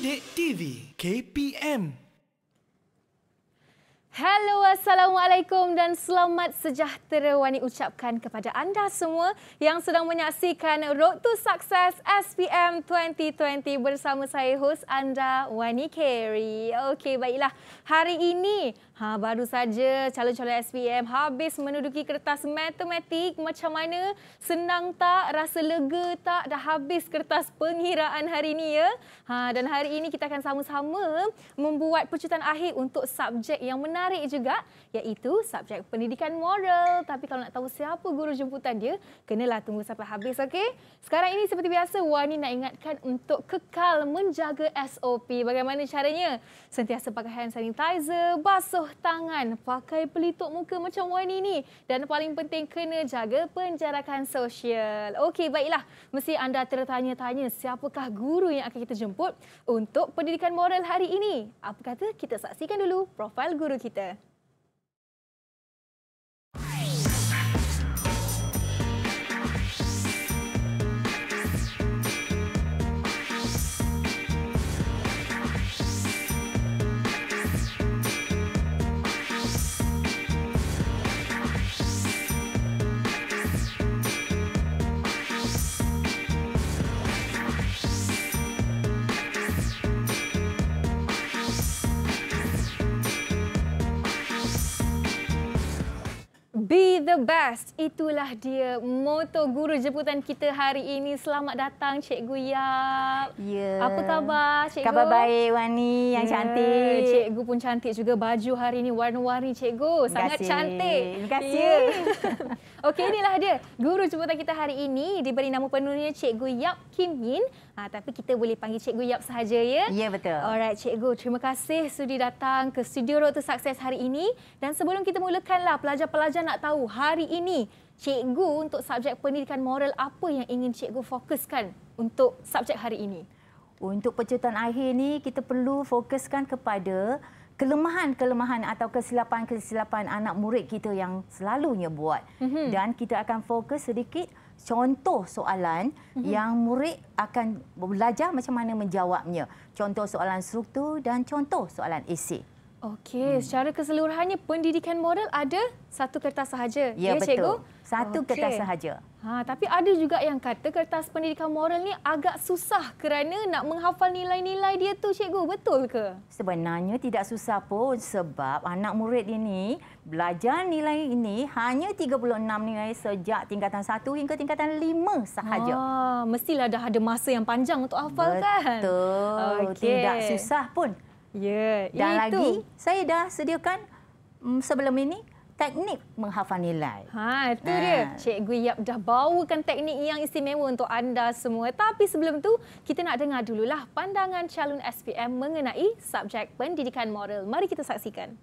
Sidik TV KPM. Hello, Assalamualaikum dan selamat sejahtera Wani ucapkan kepada anda semua yang sedang menyaksikan Road to Success SPM 2020 bersama saya host anda Wani Carey. Okey, baiklah. Hari ini Ha, baru saja calon-calon SPM habis menuduki kertas matematik. Macam mana? Senang tak? Rasa lega tak? Dah habis kertas pengiraan hari ini ya. Ha, dan hari ini kita akan sama-sama membuat percutan akhir untuk subjek yang menarik juga. Iaitu subjek pendidikan moral. Tapi kalau nak tahu siapa guru jemputan dia, kenalah tunggu sampai habis. okay Sekarang ini seperti biasa, Wani nak ingatkan untuk kekal menjaga SOP. Bagaimana caranya? Sentiasa pakai hand sanitizer, basuh buah tangan, pakai pelitup muka macam Wani ni dan paling penting kena jaga penjarakan sosial. Okey, baiklah. Mesti anda tertanya-tanya siapakah guru yang akan kita jemput untuk pendidikan moral hari ini. Apa kata kita saksikan dulu profil guru kita. the best. Itulah dia moto guru jemputan kita hari ini. Selamat datang Cikgu Yap. Yeah. Apa khabar Cikgu? Khabar baik Wani yang yeah. cantik. Cikgu pun cantik juga. Baju hari ini warna-warni Cikgu. Sangat Terima cantik. Terima kasih. Yeah. Okey inilah dia. Guru jemputan kita hari ini diberi nama penuhnya Cikgu Yap Kim Yin. Ha, tapi kita boleh panggil Cikgu Yap sahaja, ya? Ya, betul. Alright, Cikgu. Terima kasih sudi datang ke Studio Road to Success hari ini. Dan sebelum kita mulakanlah, pelajar-pelajar nak tahu hari ini Cikgu untuk subjek pendidikan moral apa yang ingin Cikgu fokuskan untuk subjek hari ini? Untuk percutan akhir ini, kita perlu fokuskan kepada kelemahan-kelemahan atau kesilapan-kesilapan anak murid kita yang selalunya buat. Mm-hmm. Dan kita akan fokus sedikit contoh soalan mm-hmm. yang murid akan belajar macam mana menjawabnya. Contoh soalan struktur dan contoh soalan esei. Okey, hmm. secara keseluruhannya pendidikan moral ada satu kertas sahaja. Ya, ya betul. cikgu. Satu okay. kertas sahaja. Ha, tapi ada juga yang kata kertas pendidikan moral ni agak susah kerana nak menghafal nilai-nilai dia tu cikgu. Betul ke? Sebenarnya tidak susah pun sebab anak murid ini belajar nilai ini hanya 36 nilai sejak tingkatan 1 hingga tingkatan 5 sahaja. Ha, mestilah dah ada masa yang panjang untuk hafal betul. kan? Betul. Okay. Tidak susah pun. Ya, dan itu. lagi saya dah sediakan mm, sebelum ini teknik menghafal nilai. Ha, itu ha. dia. Cikgu Yap dah bawakan teknik yang istimewa untuk anda semua. Tapi sebelum tu, kita nak dengar dululah pandangan calon SPM mengenai subjek pendidikan moral. Mari kita saksikan.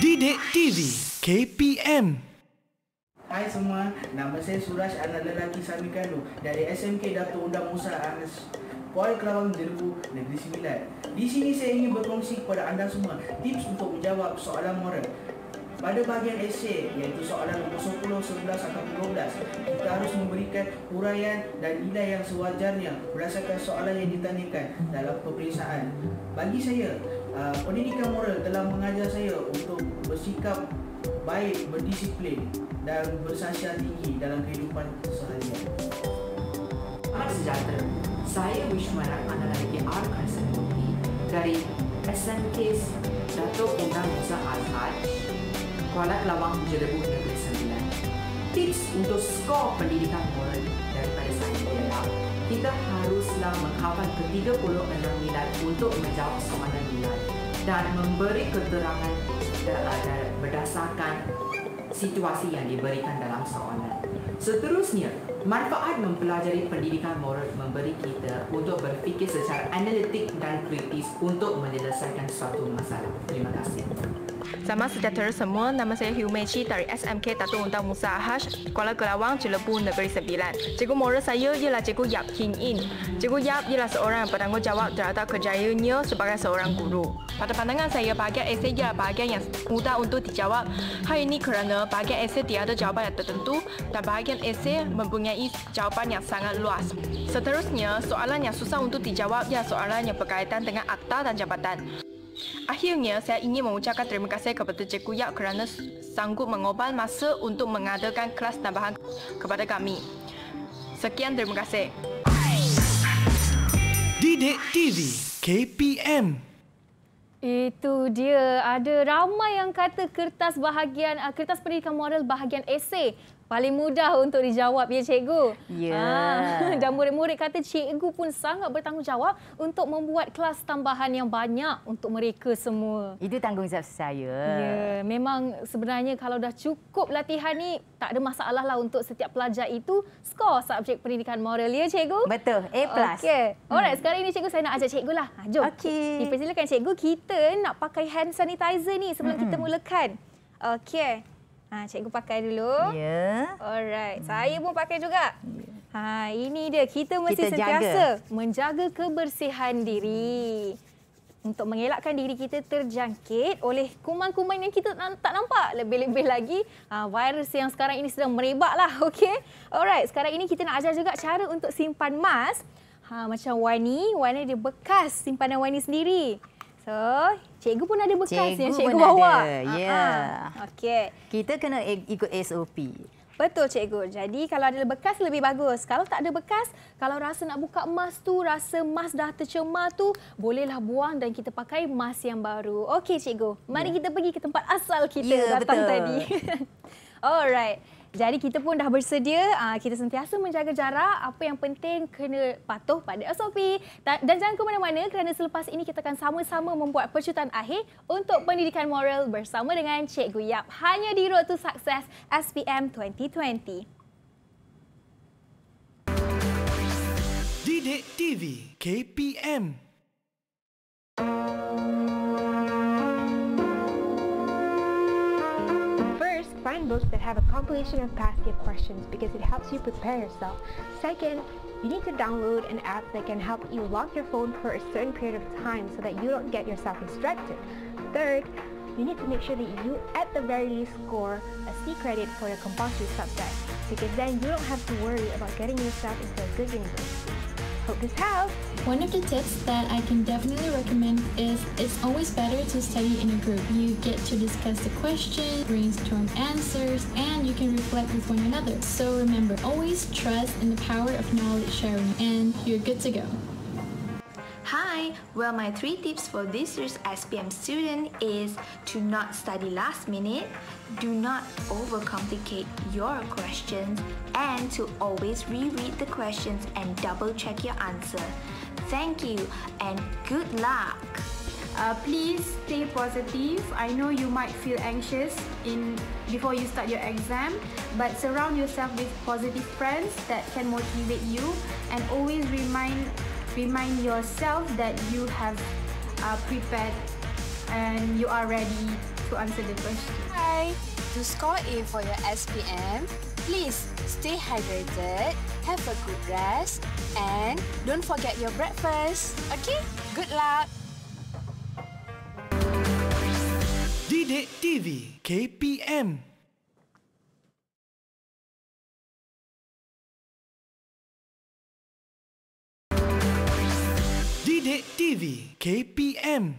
Didik TV KPM Hai semua, nama saya Suraj anak lelaki Sami dari SMK Dato' Undang Musa Anas. Kuala Kerawang Jelebu Negeri Sembilan. Di sini saya ingin berkongsi kepada anda semua tips untuk menjawab soalan moral. Pada bahagian esei iaitu soalan nombor 10, 11 atau 12, kita harus memberikan huraian dan nilai yang sewajarnya berdasarkan soalan yang ditanyakan dalam peperiksaan. Bagi saya, uh, pendidikan moral telah mengajar saya untuk bersikap baik, berdisiplin dan bersasya tinggi dalam kehidupan seharian. Selamat sejahtera saya Wishmara Analagi Arkan Sanuti dari SMKS Dato' Undang Musa Al-Haj, Kuala Kelawang, Jelebu, Negeri Sembilan. Tips untuk skor pendidikan moral daripada saya ialah kita haruslah menghafal ke enam nilai untuk menjawab soalan nilai dan memberi keterangan berdasarkan situasi yang diberikan dalam soalan. Seterusnya, manfaat mempelajari pendidikan moral memberi kita untuk berfikir secara analitik dan kritis untuk menyelesaikan suatu masalah. Terima kasih. Selamat sejahtera semua. Nama saya Hugh Mei Chi dari SMK Tatu Undang Musa Ahash, Kuala Kelawang, Jelebu, Negeri Sembilan. Cikgu moral saya ialah Cikgu Yap Hin In. Cikgu Yap ialah seorang yang bertanggungjawab terhadap kerjayanya sebagai seorang guru. Pada pandangan saya, bahagian esei ialah bahagian yang mudah untuk dijawab. Hal ini kerana bahagian esei tiada jawapan yang tertentu dan bahagian esei mempunyai jawapan yang sangat luas. Seterusnya, soalan yang susah untuk dijawab ialah soalan yang berkaitan dengan akta dan jabatan. Akhirnya, saya ingin mengucapkan terima kasih kepada Cikgu Yap kerana sanggup mengobal masa untuk mengadakan kelas tambahan kepada kami. Sekian terima kasih. Didik TV KPM itu dia. Ada ramai yang kata kertas bahagian ah, kertas pendidikan moral bahagian esei paling mudah untuk dijawab ya cikgu. Ya. Yeah. Dan murid-murid kata cikgu pun sangat bertanggungjawab untuk membuat kelas tambahan yang banyak untuk mereka semua. Itu tanggungjawab saya. Ya, memang sebenarnya kalau dah cukup latihan ni tak ada masalah lah untuk setiap pelajar itu skor subjek pendidikan moral ya cikgu. Betul, A+. Okey. Hmm. Alright, hmm. sekarang ini cikgu saya nak ajak cikgulah. Ha ah, jom. Okey. Dipersilakan cikgu kita kita eh, nak pakai hand sanitizer ni sebelum mm-hmm. kita mulakan. Okey. Ha cikgu pakai dulu. Ya. Yeah. Alright. Saya pun pakai juga. Yeah. Ha ini dia kita mesti kita sentiasa jaga. menjaga kebersihan diri untuk mengelakkan diri kita terjangkit oleh kuman-kuman yang kita tak nampak. Lebih-lebih lagi ha, virus yang sekarang ini sedang lah. Okay, Alright, sekarang ini kita nak ajar juga cara untuk simpan mask. Ha macam Wani, Wani dia bekas simpanan Wani sendiri. Oh, cikgu pun ada bekas ya, cikgu yang cikgu bawa. Ya. Ah, ah. Okey. Kita kena ikut SOP. Betul cikgu. Jadi kalau ada bekas lebih bagus. Kalau tak ada bekas, kalau rasa nak buka emas tu, rasa emas dah tercemar tu, bolehlah buang dan kita pakai emas yang baru. Okey cikgu. Mari ya. kita pergi ke tempat asal kita ya, datang betul. tadi. Alright. Jadi kita pun dah bersedia, ah, kita sentiasa menjaga jarak. Apa yang penting kena patuh pada SOP. Dan jangan ke mana-mana kerana selepas ini kita akan sama-sama membuat percutan akhir untuk pendidikan moral bersama dengan Cikgu Yap. Hanya di Road to Success SPM 2020. Didik TV KPM. find books that have a compilation of past PASCAP questions because it helps you prepare yourself. Second, you need to download an app that can help you lock your phone for a certain period of time so that you don't get yourself distracted. Third, you need to make sure that you at the very least score a C credit for your compulsory subject because then you don't have to worry about getting yourself into a good university. One of the tips that I can definitely recommend is it's always better to study in a group. You get to discuss the questions, brainstorm answers, and you can reflect with one another. So remember, always trust in the power of knowledge sharing, and you're good to go. Hi! Well, my three tips for this year's SPM student is to not study last minute, do not overcomplicate your questions, and to always reread the questions and double check your answer. Thank you and good luck! Uh, please stay positive. I know you might feel anxious in before you start your exam, but surround yourself with positive friends that can motivate you and always remind remind yourself that you have uh, prepared and you are ready to answer the question. Hi! To score A for your SPM, please stay hydrated, have a good rest, and don't forget your breakfast. Okay? Good luck! Didik TV KPM Sidik TV KPM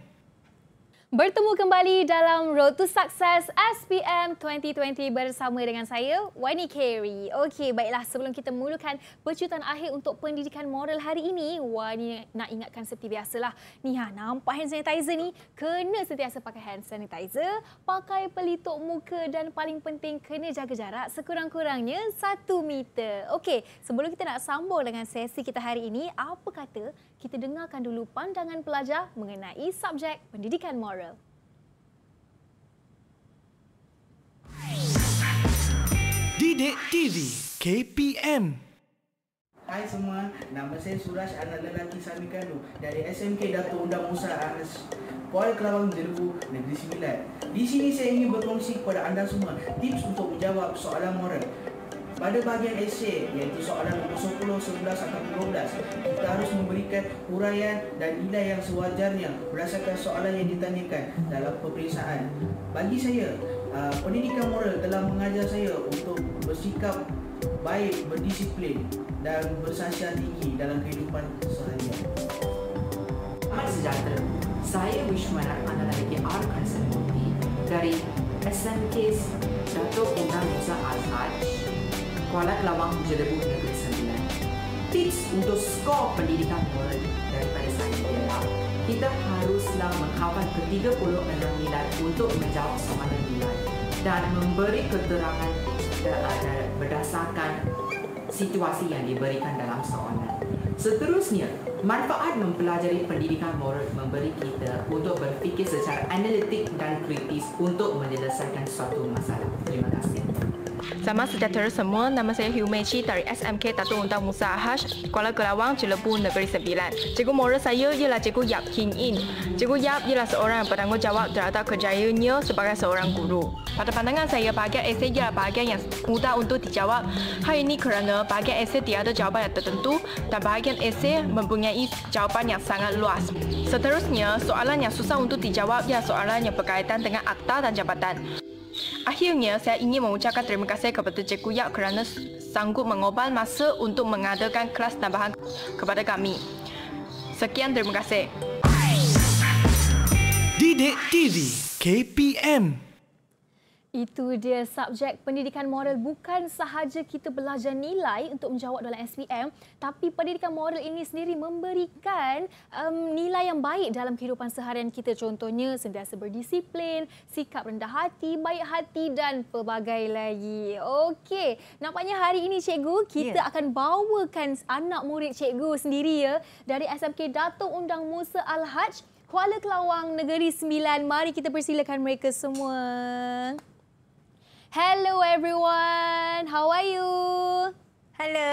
Bertemu kembali dalam Road to Success SPM 2020 bersama dengan saya, Wani Carey. Okey, baiklah sebelum kita mulakan percutan akhir untuk pendidikan moral hari ini, Wani nak ingatkan seperti biasalah. Ni ha, nampak hand sanitizer ni, kena sentiasa pakai hand sanitizer, pakai pelitup muka dan paling penting kena jaga jarak sekurang-kurangnya 1 meter. Okey, sebelum kita nak sambung dengan sesi kita hari ini, apa kata kita dengarkan dulu pandangan pelajar mengenai subjek pendidikan moral. Didik TV KPM Hai semua, nama saya Suraj anak lelaki Sami Kanu dari SMK Dato Undang Musa Anas Kuala Kelawang Jerbu Negeri Sembilan. Di sini saya ingin berkongsi kepada anda semua tips untuk menjawab soalan moral. Pada bahagian esei iaitu soalan nombor 10, 11 atau 12, kita harus memberikan huraian dan nilai yang sewajarnya berdasarkan soalan yang ditanyakan dalam peperiksaan. Bagi saya, ah, pendidikan moral telah mengajar saya untuk bersikap baik, berdisiplin dan bersasya tinggi dalam kehidupan sehari-hari. Amat sejahtera. Saya Wishmanat Analaiki Arkansan Muti dari SMK Dato' undang Musa Al-Hajj kepala kelabang Puja Debu Negeri Sembilan. Tips untuk skor pendidikan moral daripada saya ialah kita haruslah menghafal ketiga puluh enam nilai untuk menjawab soalan nilai dan memberi keterangan ah, berdasarkan situasi yang diberikan dalam soalan. Seterusnya, manfaat mempelajari pendidikan moral memberi kita untuk berfikir secara analitik dan kritis untuk menyelesaikan suatu masalah. Terima kasih. Selamat sejahtera semua. Nama saya Hugh Mei dari SMK Datuk Undang Musa Ahash, Kuala Kelawang, Cilebu, Negeri Sembilan. Cikgu moral saya ialah Cikgu Yap Kin In. Cikgu Yap ialah seorang yang bertanggungjawab terhadap kerjayanya sebagai seorang guru. Pada pandangan saya, bahagian esay ialah bahagian yang mudah untuk dijawab. Hal ini kerana bahagian esay tiada jawapan yang tertentu dan bahagian esay mempunyai jawapan yang sangat luas. Seterusnya, soalan yang susah untuk dijawab ialah soalan yang berkaitan dengan akta dan jabatan. Akhirnya, saya ingin mengucapkan terima kasih kepada Cikgu Yap kerana sanggup mengobal masa untuk mengadakan kelas tambahan kepada kami. Sekian terima kasih. Didik TV KPM itu dia subjek pendidikan moral bukan sahaja kita belajar nilai untuk menjawab dalam SPM tapi pendidikan moral ini sendiri memberikan um, nilai yang baik dalam kehidupan seharian kita contohnya sentiasa berdisiplin, sikap rendah hati, baik hati dan pelbagai lagi. Okey, nampaknya hari ini cikgu kita yeah. akan bawakan anak murid cikgu sendiri ya dari SMK Datuk Undang Musa Al-Haj Kuala Kelawang Negeri Sembilan. Mari kita persilakan mereka semua. Hello everyone. How are you? Hello.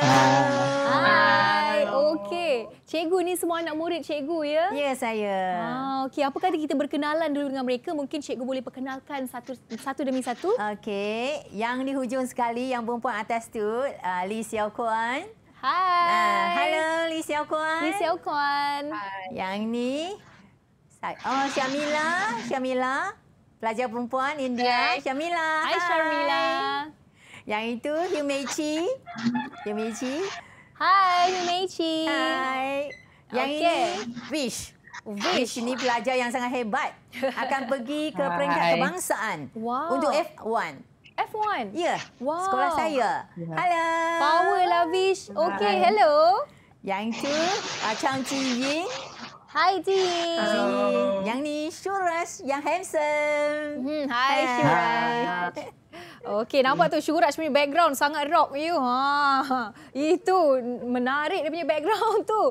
Hi. Okay. Cikgu ni semua anak murid cikgu ya? Ya, saya. Ah, okey. Apa kata kita berkenalan dulu dengan mereka? Mungkin cikgu boleh perkenalkan satu satu demi satu. Okey. Yang di hujung sekali yang perempuan atas tu, uh, Lee Xiao Kuan. Hai. Ah, hello, uh, Lee Xiao Kuan. Lee Xiao Kuan. Hai. Yang ni Oh, Syamila, Syamila pelajar perempuan India Hai. Syamila. Hai Syamila. Yang itu Humechi. Humechi. Hai Humechi. Hai. Yang okay. ini Wish. Wish ni pelajar yang sangat hebat akan pergi ke Hai. peringkat kebangsaan wow. untuk F1. F1. Ya. Yeah. Wow. Sekolah saya. Ya. Hello. Power lah Wish. Okey, hello. Yang itu Chang Chi Ying. Hai Ji. Yang ni Shuras, yang handsome. Hmm, hai Shuras. Okey, nampak tu Syuraj punya background sangat rock you. Ha, itu menarik dia punya background tu.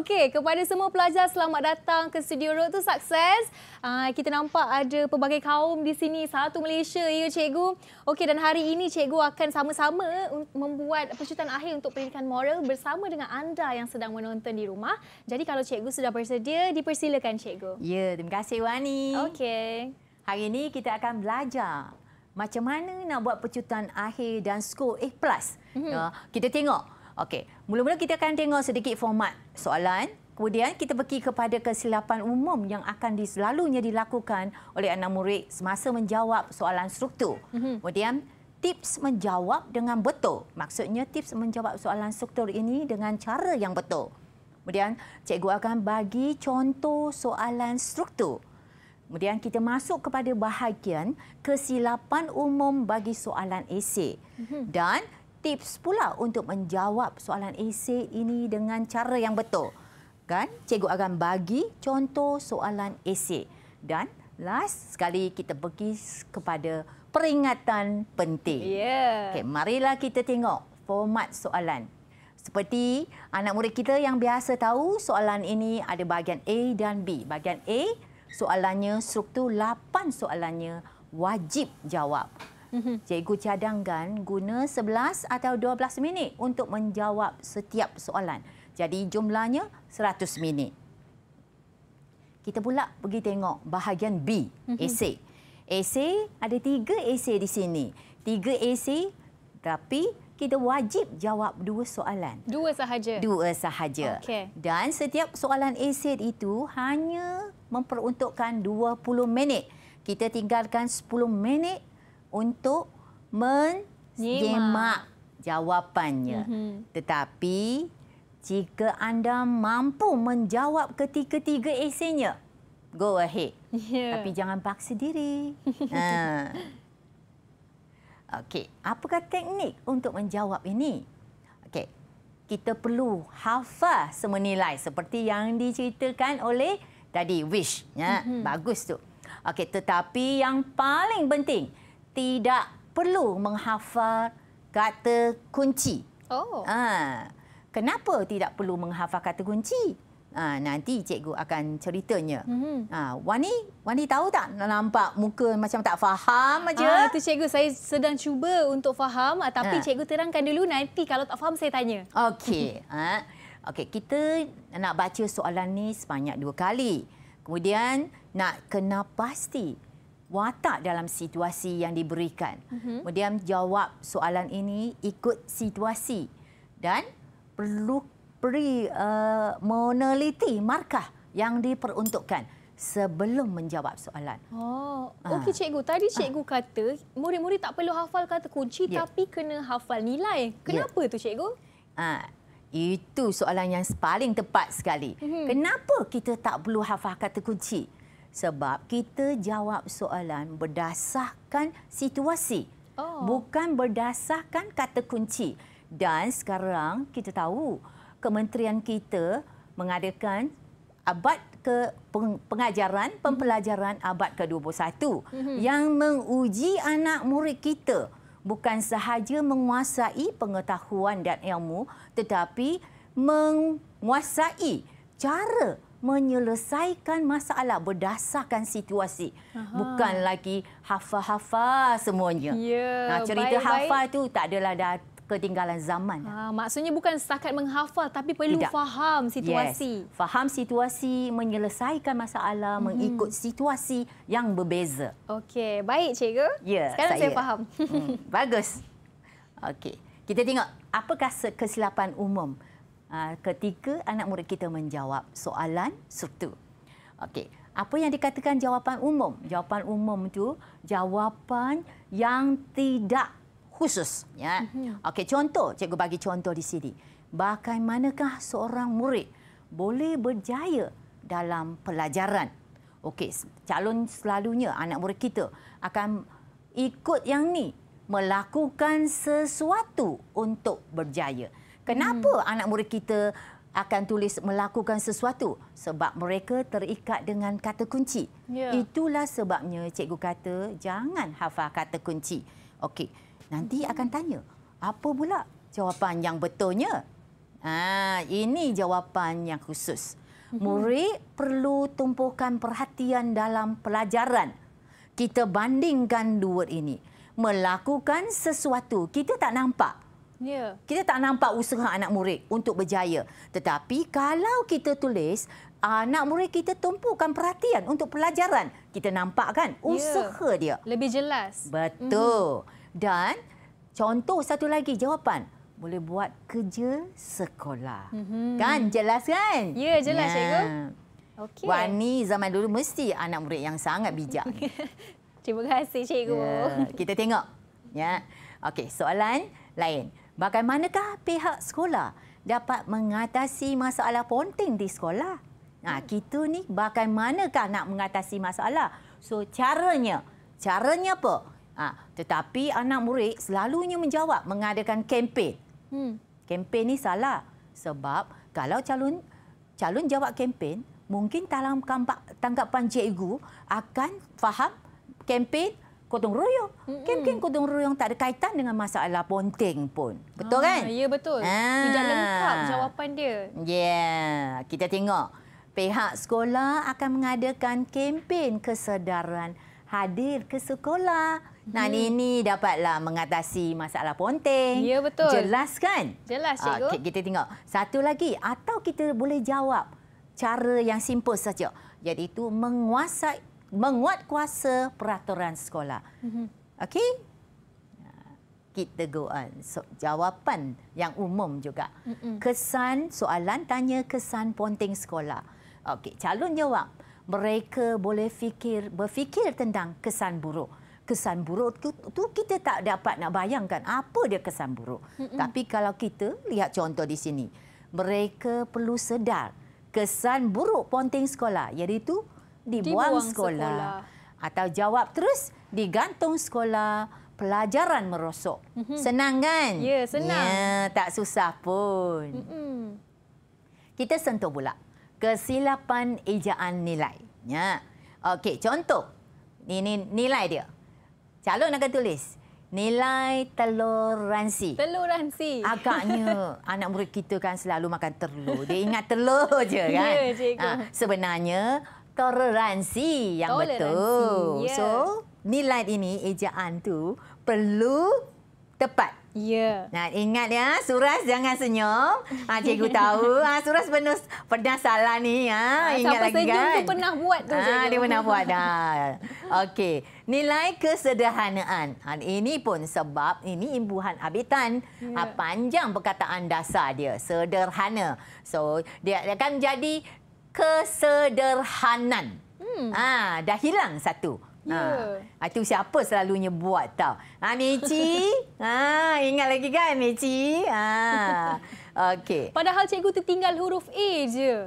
Okey, kepada semua pelajar selamat datang ke Studio Road tu sukses. Uh, ah, kita nampak ada pelbagai kaum di sini, satu Malaysia ya cikgu. Okey, dan hari ini cikgu akan sama-sama membuat persyutan akhir untuk pendidikan moral bersama dengan anda yang sedang menonton di rumah. Jadi kalau cikgu sudah bersedia, dipersilakan cikgu. Ya, terima kasih Wani. Okey. Hari ini kita akan belajar macam mana nak buat pecutan akhir dan skor A+. Eh, mm-hmm. Uh, ya, kita tengok. Okey, mula-mula kita akan tengok sedikit format soalan. Kemudian kita pergi kepada kesilapan umum yang akan selalunya dilakukan oleh anak murid semasa menjawab soalan struktur. Mm-hmm. Kemudian tips menjawab dengan betul. Maksudnya tips menjawab soalan struktur ini dengan cara yang betul. Kemudian cikgu akan bagi contoh soalan struktur. Kemudian kita masuk kepada bahagian kesilapan umum bagi soalan esei. Mhm. Dan tips pula untuk menjawab soalan esei ini dengan cara yang betul. Kan? Cikgu akan bagi contoh soalan esei. Dan last sekali kita pergi kepada peringatan penting. Yeah. Okay, marilah kita tengok format soalan. Seperti anak murid kita yang biasa tahu soalan ini ada bahagian A dan B. Bahagian A soalannya, struktur lapan soalannya wajib jawab. Mhm. Cikgu cadangkan guna 11 atau 12 minit untuk menjawab setiap soalan. Jadi jumlahnya 100 minit. Kita pula pergi tengok bahagian B, esei. Mhm. Esei ada tiga esei di sini. Tiga esei tapi kita wajib jawab dua soalan. Dua sahaja? Dua sahaja. Okay. Dan setiap soalan esay itu hanya memperuntukkan 20 minit. Kita tinggalkan 10 minit untuk menyemak jawapannya. Mm-hmm. Tetapi jika anda mampu menjawab ketiga-tiga esainya, go ahead. Yeah. Tapi jangan paksa diri. ha. Okey, apakah teknik untuk menjawab ini? Okey. Kita perlu hafal semenilai seperti yang diceritakan oleh tadi wish ya. Mm-hmm. Bagus tu. Okey, tetapi yang paling penting tidak perlu menghafal kata kunci. Oh. Ha. Kenapa tidak perlu menghafal kata kunci? Uh, nanti cikgu akan ceritanya. Mm-hmm. Uh, Wani, Wani tahu tak nampak muka macam tak faham ah, aja? Ah, itu cikgu, saya sedang cuba untuk faham. Ah, tapi uh. cikgu terangkan dulu, nanti kalau tak faham saya tanya. Okey. Uh. Okey, kita nak baca soalan ni sebanyak dua kali. Kemudian nak kena pasti watak dalam situasi yang diberikan. Mm-hmm. Kemudian jawab soalan ini ikut situasi. Dan perlu pre-monoliti, eh, uh, markah yang diperuntukkan sebelum menjawab soalan. Oh, ah. okey cikgu. Tadi ah. cikgu ah. kata murid-murid tak perlu hafal kata kunci yeah. tapi kena hafal nilai. Ya. Kenapa yeah. tu cikgu? Ah, itu soalan yang paling tepat sekali. Hmm. Kenapa kita tak perlu hafal kata kunci? Sebab kita jawab soalan berdasarkan situasi. Oh. Bukan berdasarkan kata kunci. Dan sekarang kita tahu kementerian kita mengadakan abad ke pengajaran mhm. pembelajaran abad ke-21 mm-hmm. yang menguji anak murid kita bukan sahaja menguasai pengetahuan dan ilmu tetapi menguasai cara menyelesaikan masalah berdasarkan situasi Aha. bukan lagi hafal-hafal semuanya. Yeah, ha, nah cerita baik, hafal baik. tu tak adalah dah ketinggalan zaman. Ha, maksudnya bukan setakat menghafal tapi perlu Tidak. faham situasi. Yes. Faham situasi, menyelesaikan masalah, hmm. mengikut situasi yang berbeza. Okey, baik cikgu. Ya, Sekarang saya, saya faham. Hmm. Bagus. Okey, kita tengok apakah kesilapan umum ah, ketika anak murid kita menjawab soalan struktur. Okey, apa yang dikatakan jawapan umum? Jawapan umum itu jawapan yang tidak khusus ya. Mhm. Okey contoh cikgu bagi contoh di sini. Bagaimanakah seorang murid boleh berjaya dalam pelajaran? Okey, calon selalunya anak murid kita akan ikut yang ni melakukan sesuatu untuk berjaya. Kenapa hmm. anak murid kita akan tulis melakukan sesuatu sebab mereka terikat dengan kata kunci. Yeah. Itulah sebabnya cikgu kata jangan hafal kata kunci. Okey nanti akan tanya apa pula jawapan yang betulnya. Ha, ini jawapan yang khusus. Mm-hmm. Murid perlu tumpukan perhatian dalam pelajaran. Kita bandingkan dua ini. Melakukan sesuatu, kita tak nampak. Ya. Kita tak nampak usaha anak murid untuk berjaya. Tetapi kalau kita tulis, anak murid kita tumpukan perhatian untuk pelajaran. Kita nampak kan ya. usaha ya. dia. Lebih jelas. Betul. Mm-hmm. Dan contoh satu lagi jawapan boleh buat kerja sekolah. Mm-hmm. Kan jelas kan? Ya, jelas yeah. cikgu. Okey. Wani zaman dulu mesti anak murid yang sangat bijak. Terima kasih cikgu. Yeah. Kita tengok. Ya. Okay soalan lain. Bagaimanakah pihak sekolah dapat mengatasi masalah ponting di sekolah? Nah, hmm. kita ni bagaimanakah nak mengatasi masalah? So caranya, caranya apa? Ha, tetapi anak murid selalunya menjawab mengadakan kempen. Hmm. Kempen ni salah sebab kalau calon calon jawab kempen, mungkin dalam tanggapan cikgu akan faham kempen kotong royong. Hmm. Kempen kotong royong tak ada kaitan dengan masalah ponting pun. Betul ha, kan? Ya betul. Ha. Ah. Tidak lengkap jawapan dia. Yeah, kita tengok pihak sekolah akan mengadakan kempen kesedaran hadir ke sekolah. Nah, hmm. Nini dapatlah mengatasi masalah ponteng. Ya, betul. Jelas kan? Jelas, ah, Cikgu. Okey, kita tengok. Satu lagi, atau kita boleh jawab cara yang simple saja. Jadi itu menguasai, menguat kuasa peraturan sekolah. Mhm. Okey? Kita go on. So, jawapan yang umum juga. Kesan soalan tanya kesan ponteng sekolah. Okey, calon jawab. Mereka boleh fikir berfikir tentang kesan buruk kesan buruk tu, tu kita tak dapat nak bayangkan apa dia kesan buruk. Mm-mm. Tapi kalau kita lihat contoh di sini, mereka perlu sedar kesan buruk ponting sekolah iaitu dibuang, dibuang sekolah. sekolah atau jawab terus digantung sekolah pelajaran merosok. Mm-hmm. Senang kan? Ya, yeah, senang. Ya, yeah, tak susah pun. Mm-mm. Kita sentuh pula kesilapan ejaan nilai. Ya. Yeah. Okey, contoh. Ini nilai dia. Calon nak tulis nilai toleransi, toleransi. Agaknya anak murid kita kan selalu makan telur. Dia ingat telur je ya, kan. Ya, cikgu. Ha, sebenarnya toleransi yang toleransi. betul. Yeah. So, nilai ini ejaan tu perlu tepat. Ya. Nah, ingat ya, Suras jangan senyum. Ah, cikgu tahu. Ah, Suras penuh pernah salah ni. Ha, ah, ingat lagi kan. Sampai tu pernah buat tu. Ah, dia pernah buat dah. Okey. Nilai kesederhanaan. Ah, ini pun sebab ini imbuhan abitan Ya. Ah, panjang perkataan dasar dia. Sederhana. So, dia akan jadi kesederhanaan. Hmm. Ah, dah hilang satu. Yeah. Ya. Ha, ah, itu siapa selalunya buat tau. Ha, ah, Meci. ha, ah, ingat lagi kan Meci? Ha. Okey. Padahal cikgu tinggal huruf A je.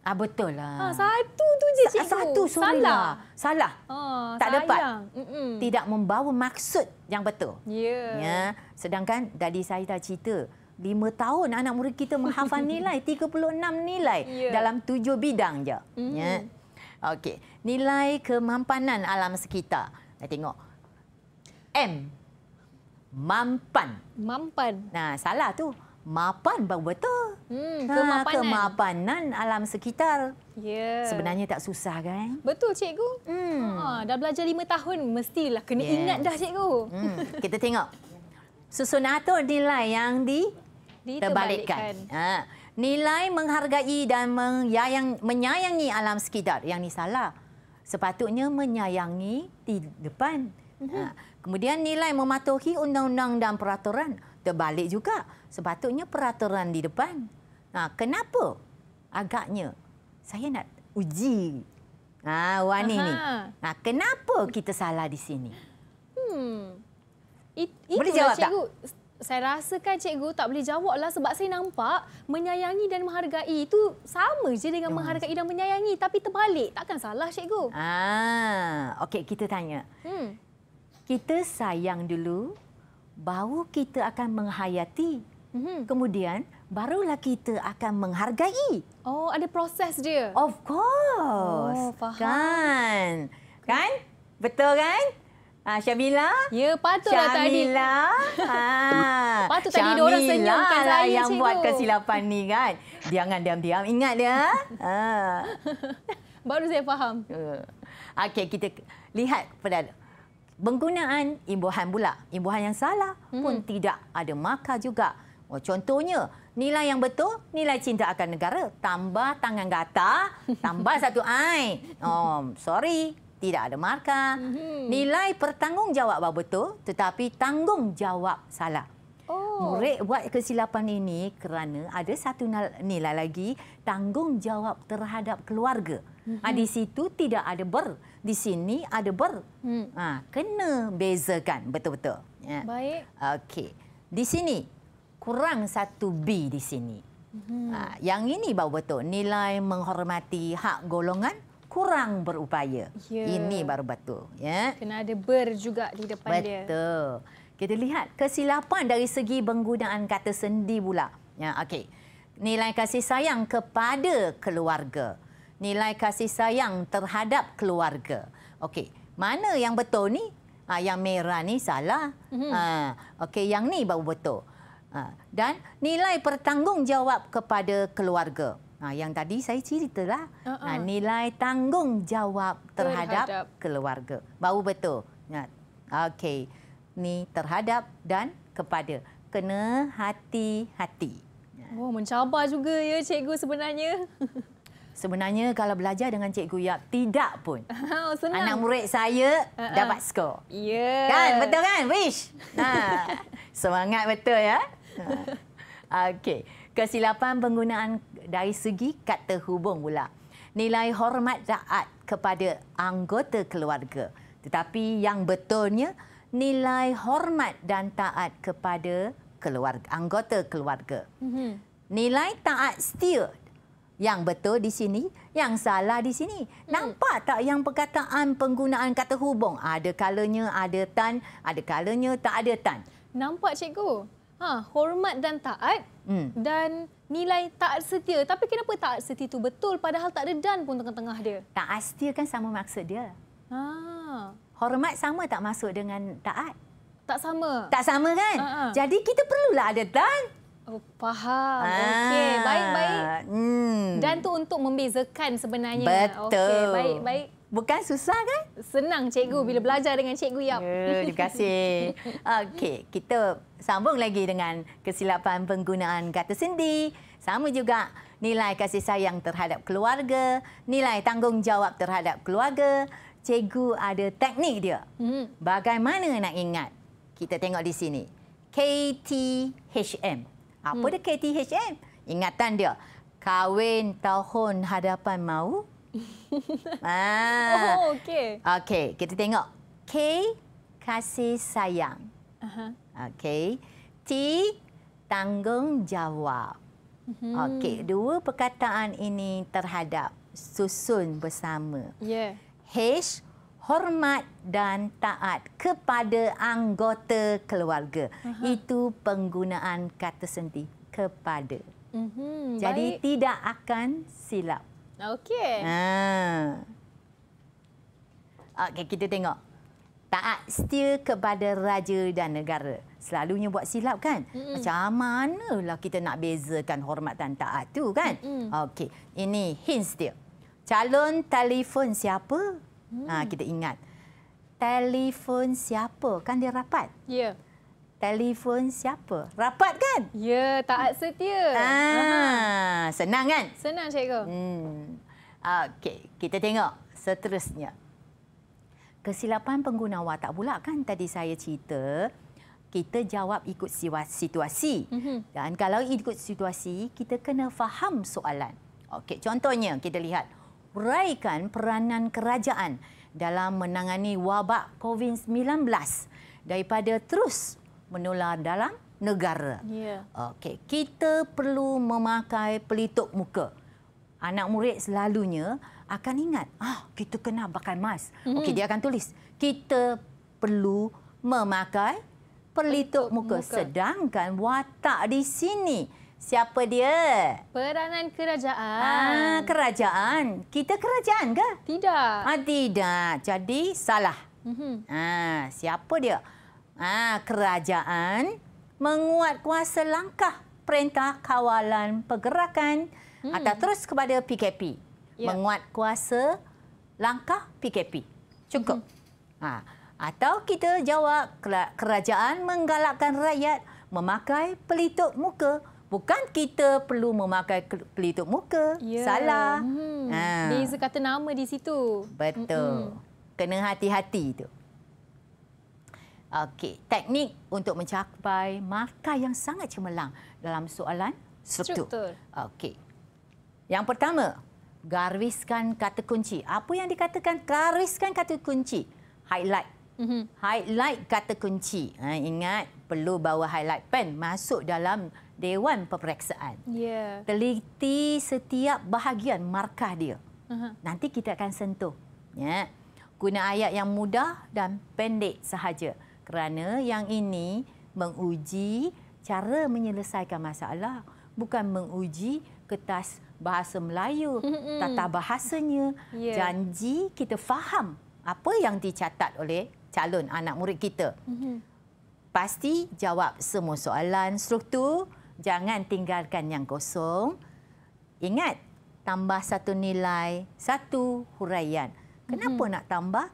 Ah betul lah. Ha, satu tu je cikgu. Satu, sorry Salah. Lah. Salah. Ha, tak sayang. dapat. Mm -mm. Tidak membawa maksud yang betul. Yeah. Ya. Sedangkan tadi saya dah cerita, lima tahun anak murid kita menghafal nilai, 36 nilai yeah. dalam tujuh bidang je. Mm -hmm. Ya. Okey nilai kemampanan alam sekitar. Saya tengok. M. Mampan. Mampan. Nah, salah tu. Mapan baru betul. Hmm, kemapanan. Ha, kemapanan alam sekitar. Yeah. Sebenarnya tak susah kan? Betul cikgu. Hmm. Ha, dah belajar lima tahun mestilah kena yes. ingat dah cikgu. Hmm. Kita tengok. Susun atur nilai yang di terbalikkan. Ha. Nilai menghargai dan menyayang, menyayangi alam sekitar. Yang ni salah sepatutnya menyayangi di depan. Mhm. Ha. Kemudian nilai mematuhi undang-undang dan peraturan terbalik juga. Sepatutnya peraturan di depan. Ha. Kenapa agaknya saya nak uji ha, Wani Aha. ni? Ha. Kenapa kita salah di sini? Hmm. It, itulah, Boleh jawab tak? saya rasakan cikgu tak boleh jawab lah sebab saya nampak menyayangi dan menghargai itu sama je dengan menghargai dan menyayangi tapi terbalik takkan salah cikgu. Ah, okey kita tanya. Hmm. Kita sayang dulu baru kita akan menghayati. Hmm. Kemudian barulah kita akan menghargai. Oh, ada proses dia. Of course. Oh, faham. Kan? Kan? Betul kan? Ha, Syamila. Ya, patutlah Syamila. tadi. Syamila. Ha. Patut Syamila tadi orang senyumkan lah saya, yang cikgu. buat kesilapan ni kan. Diangan diam-diam. Ingat dia. Ha. Baru saya faham. Okey, kita lihat pada penggunaan imbuhan pula. Imbuhan yang salah pun hmm. tidak ada makar juga. Oh, contohnya, nilai yang betul, nilai cinta akan negara. Tambah tangan gata, tambah satu ai. Oh, sorry, tidak ada markah. Mm -hmm. Nilai pertanggungjawaban betul tetapi tanggungjawab salah. Oh. Murid buat kesilapan ini kerana ada satu nilai lagi tanggungjawab terhadap keluarga. Mm -hmm. Di situ tidak ada ber, di sini ada ber. Mm. Ha, kena bezakan betul-betul. Ya. Baik. Okey. Di sini kurang satu B di sini. Mm -hmm. ha, yang ini bau betul nilai menghormati hak golongan kurang berupaya. Ya. Ini baru betul. Ya. Kena ada ber juga di depan betul. dia. Betul. Kita lihat kesilapan dari segi penggunaan kata sendi pula. Ya, okey. Nilai kasih sayang kepada keluarga. Nilai kasih sayang terhadap keluarga. Okey. Mana yang betul ni? Ha, yang merah ni salah. Mm -hmm. ha, okey, yang ni baru betul. Ha, dan nilai pertanggungjawab kepada keluarga. Ha, yang tadi saya ceritalah. Uh -uh. Ha, ha. nilai tanggungjawab terhadap, terhadap keluarga. Bau betul. Ingat. Okey. Ni terhadap dan kepada. Kena hati-hati. Oh, mencabar juga ya cikgu sebenarnya. Sebenarnya kalau belajar dengan cikgu Yap tidak pun. Oh, senang. Anak murid saya uh -uh. dapat skor. Ya. Yeah. Kan betul kan? Wish. Ha. Semangat betul ya. Ha. Okey. Kesilapan penggunaan dari segi kata hubung pula. Nilai hormat taat kepada anggota keluarga. Tetapi yang betulnya nilai hormat dan taat kepada keluarga, anggota keluarga. Mhm. Nilai taat setia yang betul di sini, yang salah di sini. Mhm. Nampak tak yang perkataan penggunaan kata hubung? Ada kalanya ada tan, ada kalanya tak ada tan. Nampak cikgu? Ha, hormat dan taat hmm. dan nilai taat setia. Tapi kenapa taat setia itu betul padahal tak ada dan pun tengah-tengah dia? Tak setia kan sama maksud dia. Ha. Hormat sama tak masuk dengan taat? Tak sama. Tak sama kan? Ha -ha. Jadi kita perlulah ada dan. Oh, faham. Ah. Okey, baik-baik. Hmm. Dan tu untuk membezakan sebenarnya. Okey, baik-baik. Bukan susah kan? Senang cikgu hmm. bila belajar dengan cikgu Yap. Ya, terima kasih. Okey, kita sambung lagi dengan kesilapan penggunaan kata sendi. Sama juga nilai kasih sayang terhadap keluarga, nilai tanggungjawab terhadap keluarga. Cikgu ada teknik dia. Hmm. Bagaimana nak ingat? Kita tengok di sini. KTHM. Apa hmm. dia KTHM? Ingatan dia. Kawin tahun hadapan mau. ah. Oh, okey. Okey, kita tengok. K, kasih sayang. Uh-huh. Okey. T, tanggungjawab. Uh-huh. Mhm. Okey, dua perkataan ini terhadap susun bersama. Ya. Yeah. H, hormat dan taat kepada anggota keluarga. Uh-huh. Itu penggunaan kata senti kepada. Mm-hmm, Jadi baik. tidak akan silap. Okey. Ha. Okey, kita tengok. Taat setia kepada raja dan negara. Selalunya buat silap kan? Mm-mm. Macam manalah kita nak bezakan hormat dan taat tu kan? Okey. Ini hints dia. Calon telefon siapa? Mm. Ha, kita ingat. Telefon siapa? Kan dia rapat. Ya. Yeah. Telefon siapa? Rapat kan? Ya, taat setia. Ah, senang kan? Senang cikgu. Hmm. Okey, kita tengok seterusnya. Kesilapan pengguna watak pula kan tadi saya cerita kita jawab ikut situasi. Mhm. Dan kalau ikut situasi, kita kena faham soalan. Okey, contohnya kita lihat. uraikan peranan kerajaan dalam menangani wabak COVID-19 daripada terus menular dalam negara. Yeah. Okey, kita perlu memakai pelitup muka. Anak murid selalunya akan ingat, ah kita kena pakai mask. Mm. Okey, dia akan tulis, kita perlu memakai pelitup muka. muka. Sedangkan watak di sini Siapa dia? Peranan kerajaan. Ah, kerajaan. Kita kerajaan ke? Tidak. Ah, tidak. Jadi salah. Mm -hmm. ah, siapa dia? Ah, kerajaan menguat kuasa langkah perintah kawalan pergerakan hmm. atau terus kepada PKP. Yeah. Menguat kuasa langkah PKP. Cukup. Hmm. Ah, atau kita jawab kerajaan menggalakkan rakyat memakai pelitup muka. Bukan kita perlu memakai pelitup muka. Yeah. Salah. Hmm. Ah. Beza kata nama di situ. Betul. Mm-mm. Kena hati-hati itu. Okey, teknik untuk mencapai markah yang sangat cemerlang dalam soalan struktur. struktur. Okey. Yang pertama, gariskan kata kunci. Apa yang dikatakan gariskan kata kunci? Highlight. Mhm. Highlight kata kunci. Ha, ingat perlu bawa highlight pen masuk dalam dewan peperiksaan. Yeah. Teliti setiap bahagian markah dia. Nanti kita akan sentuh. Ya. Guna ayat yang mudah dan pendek sahaja kerana yang ini menguji cara menyelesaikan masalah bukan menguji kertas bahasa Melayu tata bahasanya yeah. janji kita faham apa yang dicatat oleh calon anak murid kita mm-hmm. pasti jawab semua soalan struktur jangan tinggalkan yang kosong ingat tambah satu nilai satu huraian kenapa mm-hmm. nak tambah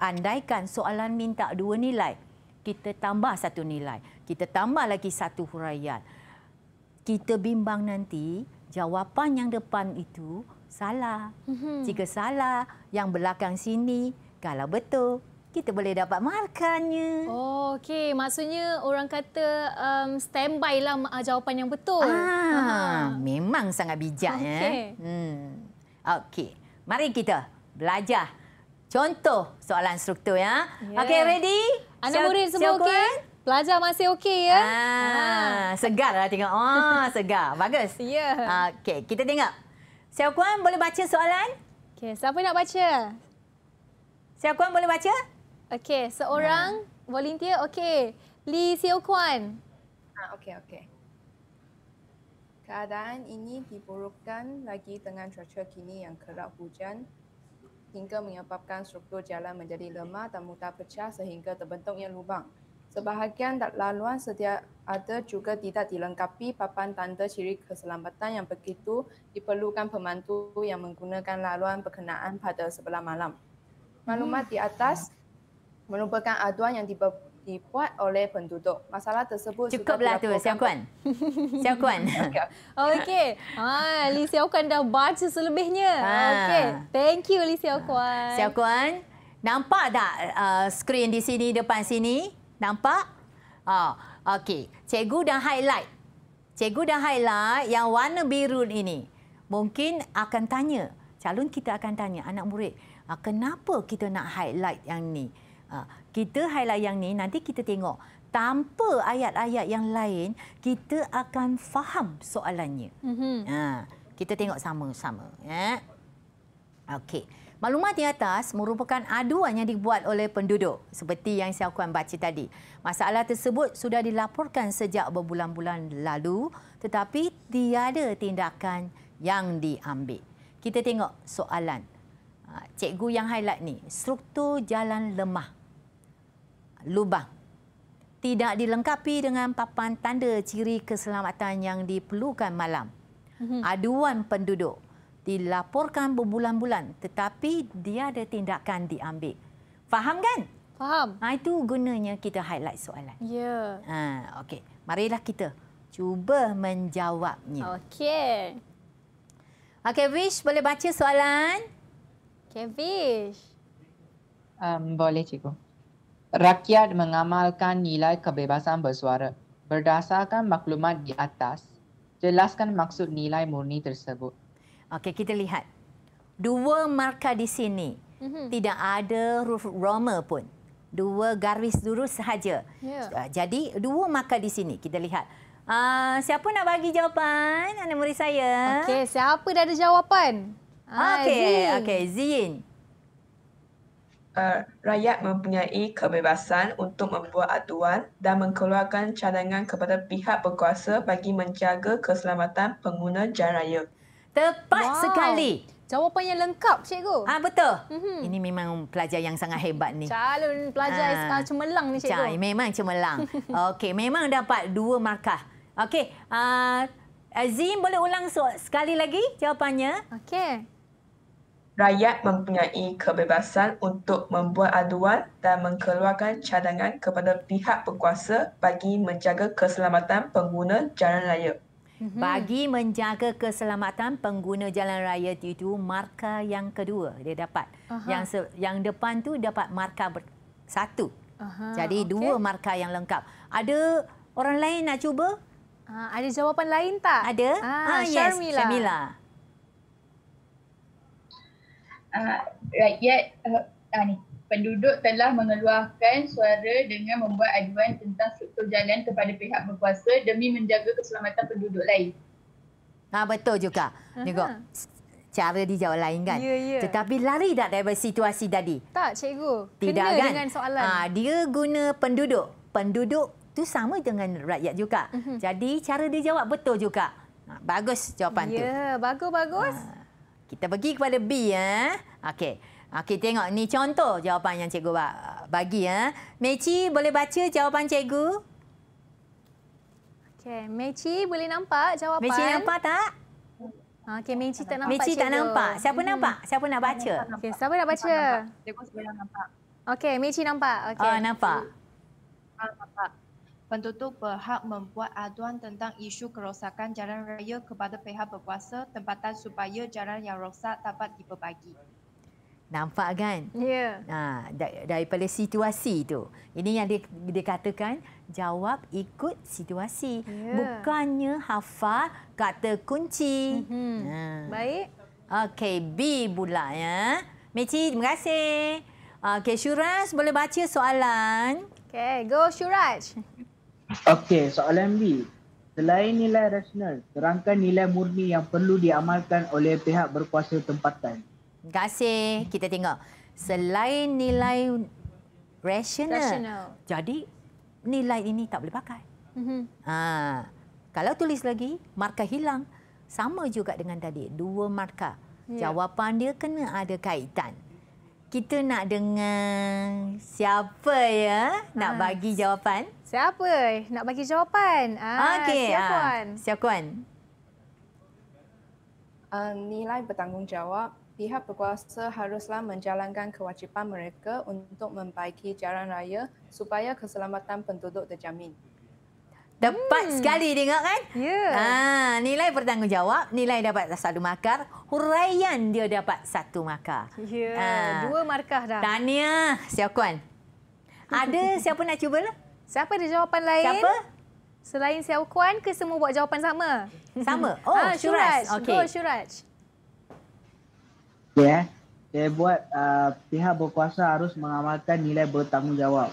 andaikan soalan minta dua nilai, kita tambah satu nilai. Kita tambah lagi satu huraian. Kita bimbang nanti jawapan yang depan itu salah. Mhm. Jika salah, yang belakang sini kalau betul kita boleh dapat markahnya. Oh, okey. Maksudnya orang kata um, standby lah jawapan yang betul. Ah, memang sangat bijak. Eh. Okey. Eh? Hmm. Okey. Mari kita belajar Contoh soalan instruktor ya. Yeah. Okey, ready? Anak siap, murid semua okey? Pelajar masih okey ya? Ah, ha. Ah. Segar lah tengok. Oh, segar. Bagus. Ya. Yeah. Okey, kita tengok. Siap Kuan boleh baca soalan? Okey, siapa nak baca? Siap Kuan boleh baca? Okey, seorang ha. volunteer okey. Li Siu Kuan. Ha, okey, okey. Keadaan ini diburukkan lagi dengan cuaca kini yang kerap hujan hingga menyebabkan struktur jalan menjadi lemah dan mudah pecah sehingga terbentuknya lubang. Sebahagian laluan setia ada juga tidak dilengkapi papan tanda ciri keselamatan yang begitu diperlukan pemandu yang menggunakan laluan berkenaan pada sebelah malam. Maklumat di atas merupakan aduan yang diperlukan dibuat oleh penduduk. Masalah tersebut cukuplah tu Siakuan. Siakuan. Okey. Ha Li Siakuan dah baca selebihnya. Ha. Okey. Thank you Li Siakuan. Siakuan, nampak tak uh, skrin di sini depan sini? Nampak? Ah, okey. Cikgu dah highlight. Cikgu dah highlight yang warna biru ini. Mungkin akan tanya, calon kita akan tanya anak murid, ah, kenapa kita nak highlight yang ni? Ah, kita highlight yang ni nanti kita tengok tanpa ayat-ayat yang lain kita akan faham soalannya. Mm-hmm. Ha, kita tengok sama-sama. Ya? Okey. Maklumat di atas merupakan aduan yang dibuat oleh penduduk seperti yang saya akan baca tadi. Masalah tersebut sudah dilaporkan sejak berbulan-bulan lalu tetapi tiada tindakan yang diambil. Kita tengok soalan. Ha, cikgu yang highlight ni, struktur jalan lemah lubang. Tidak dilengkapi dengan papan tanda ciri keselamatan yang diperlukan malam. Mhm. Aduan penduduk dilaporkan berbulan-bulan tetapi dia ada tindakan diambil. Faham kan? Faham. Ha, itu gunanya kita highlight soalan. Ya. Ha, Okey, marilah kita cuba menjawabnya. Okey. Okey, Vish boleh baca soalan? Okey, Vish. Um, boleh, cikgu rakyat mengamalkan nilai kebebasan bersuara. Berdasarkan maklumat di atas, jelaskan maksud nilai murni tersebut. Okey, kita lihat. Dua markah di sini. Mm-hmm. Tidak ada huruf Roma pun. Dua garis lurus sahaja. Yeah. Ya. Jadi, dua markah di sini. Kita lihat. Uh, siapa nak bagi jawapan? Anak murid saya. Okey, siapa dah ada jawapan? Okey, ah, okey, Zin. Okay, Zin. Eh, rakyat mempunyai kebebasan untuk membuat aduan dan mengeluarkan cadangan kepada pihak berkuasa bagi menjaga keselamatan pengguna jalan raya. Tepat wow. sekali. Jawapan yang lengkap, cikgu. Ah ha, betul. Mm-hmm. Ini memang pelajar yang sangat hebat ni. Calon pelajar ha. Ah. sekarang cemerlang ni, cikgu. Cai, memang cemerlang. Okey, memang dapat dua markah. Okey, uh, Azim boleh ulang sekali lagi jawapannya? Okey rakyat mempunyai kebebasan untuk membuat aduan dan mengeluarkan cadangan kepada pihak berkuasa bagi menjaga keselamatan pengguna jalan raya. Mhm. Bagi menjaga keselamatan pengguna jalan raya itu marka yang kedua dia dapat. Aha. Yang yang depan tu dapat marka ber- satu. Aha, Jadi okay. dua marka yang lengkap. Ada orang lain nak cuba? Ha, ada jawapan lain tak? Ada. Ah, ha, yes, Sharmila. Ah, rakyat uh, ah, ni, penduduk telah mengeluarkan suara dengan membuat aduan tentang struktur jalan kepada pihak berkuasa demi menjaga keselamatan penduduk lain. Ha, betul juga. Juga cara dijawab lain kan. Ya, ya. Tetapi lari tak daripada situasi tadi? Tak, cikgu. Tidak Kena kan? dengan soalan. Ha, dia guna penduduk. Penduduk tu sama dengan rakyat juga. Uh-huh. Jadi cara dia jawab betul juga. Ha, bagus jawapan ya, tu. Ya, bagus bagus. Ha, kita pergi kepada B eh. Okey. Okey tengok ni contoh jawapan yang cikgu bagi ya. Meci boleh baca jawapan cikgu? Okey, Meci boleh nampak jawapan? Meci nampak tak? Okey, Meci tak nampak. Meci tak nampak. Siapa hmm. nampak? Siapa nak baca? Okey, siapa nak baca? Cikgu sebelah nampak. Okey, Meci nampak. Okey. Oh, nampak. nampak. Penduduk berhak membuat aduan tentang isu kerosakan jalan raya kepada pihak berkuasa tempatan supaya jalan yang rosak dapat diperbaiki. Nampak kan? Ya. Yeah. Ha, daripada situasi itu. Ini yang dia, dia katakan, jawab ikut situasi. Yeah. Bukannya hafal kata kunci. Mm-hmm. Ha. Baik. Okey, B pula. ya. Meci, terima kasih. Okey, Shuraj boleh baca soalan. Okey, go Shuraj. Okey, soalan B. Selain nilai rasional, terangkan nilai murni yang perlu diamalkan oleh pihak berkuasa tempatan. Kasih kita tengok selain nilai rasional jadi nilai ini tak boleh pakai mm-hmm. ha, kalau tulis lagi markah hilang sama juga dengan tadi dua markah yeah. jawapan dia kena ada kaitan kita nak dengar siapa ya nak ah. bagi jawapan siapa nak bagi jawapan ha, ah, okay. Ah. siapa ha. siapa Uh, nilai bertanggungjawab pihak berkuasa haruslah menjalankan kewajipan mereka untuk membaiki jalan raya supaya keselamatan penduduk terjamin. Dapat hmm. sekali dengar kan? Ya. Yeah. Ha, nilai bertanggungjawab, nilai dapat satu makar, huraian dia dapat satu makar. Ya, yeah. ha. dua markah dah. Tanya, Tahniah, kuan? Ada siapa nak cuba? Lah? Siapa ada jawapan lain? Siapa? Selain kuan, ke semua buat jawapan sama? Sama? Ah, oh, ha, Syuraj. Okay. Go, oh, Syuraj. Okay, eh. Saya buat uh, pihak berkuasa harus mengamalkan nilai bertanggungjawab.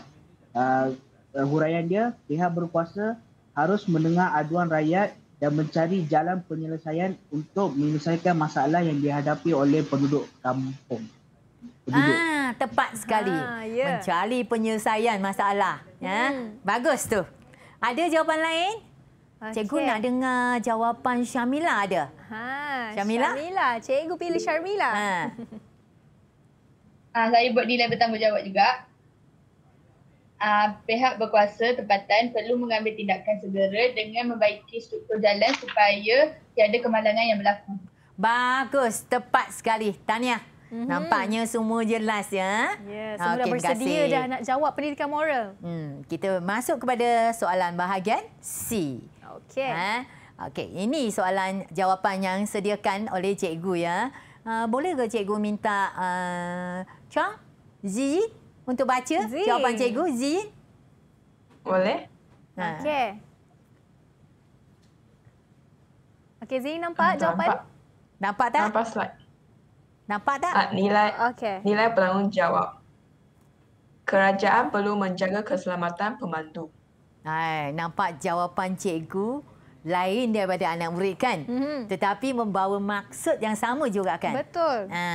Uh, huraian dia, pihak berkuasa harus mendengar aduan rakyat dan mencari jalan penyelesaian untuk menyelesaikan masalah yang dihadapi oleh penduduk kampung. Penduduk. Ah, tepat sekali. Ah, yeah. Mencari penyelesaian masalah. Ya. Hmm. Bagus tu. Ada jawapan lain? Okay. Cikgu nak dengar jawapan Syamila ada. Ha. Syamila. Syamila. Cikgu pilih Syamila. Ha. Ah, saya buat nilai bertanggungjawab juga. Ah, pihak berkuasa tempatan perlu mengambil tindakan segera dengan membaiki struktur jalan supaya tiada kemalangan yang berlaku. Bagus, tepat sekali. Tahniah. Mm-hmm. Nampaknya semua jelas ya. Ya, yeah, semua okay, dah bersedia dah nak jawab pendidikan moral. Hmm, kita masuk kepada soalan bahagian C. Okey. Ha? Okey, ini soalan jawapan yang sediakan oleh cikgu ya. Uh, boleh ke cikgu minta uh, ah, Chang Zi untuk baca Z. jawapan cikgu Zi? Boleh. Ha. Okey. Okey, Zi nampak hmm, jawapan? Nampak. nampak tak? Nampak slide. Nampak tak? Uh, nilai okay. nilai pelanggung jawab. Kerajaan perlu menjaga keselamatan pemandu. Hai, nampak jawapan cikgu lain daripada anak murid kan mm -hmm. tetapi membawa maksud yang sama juga kan betul ha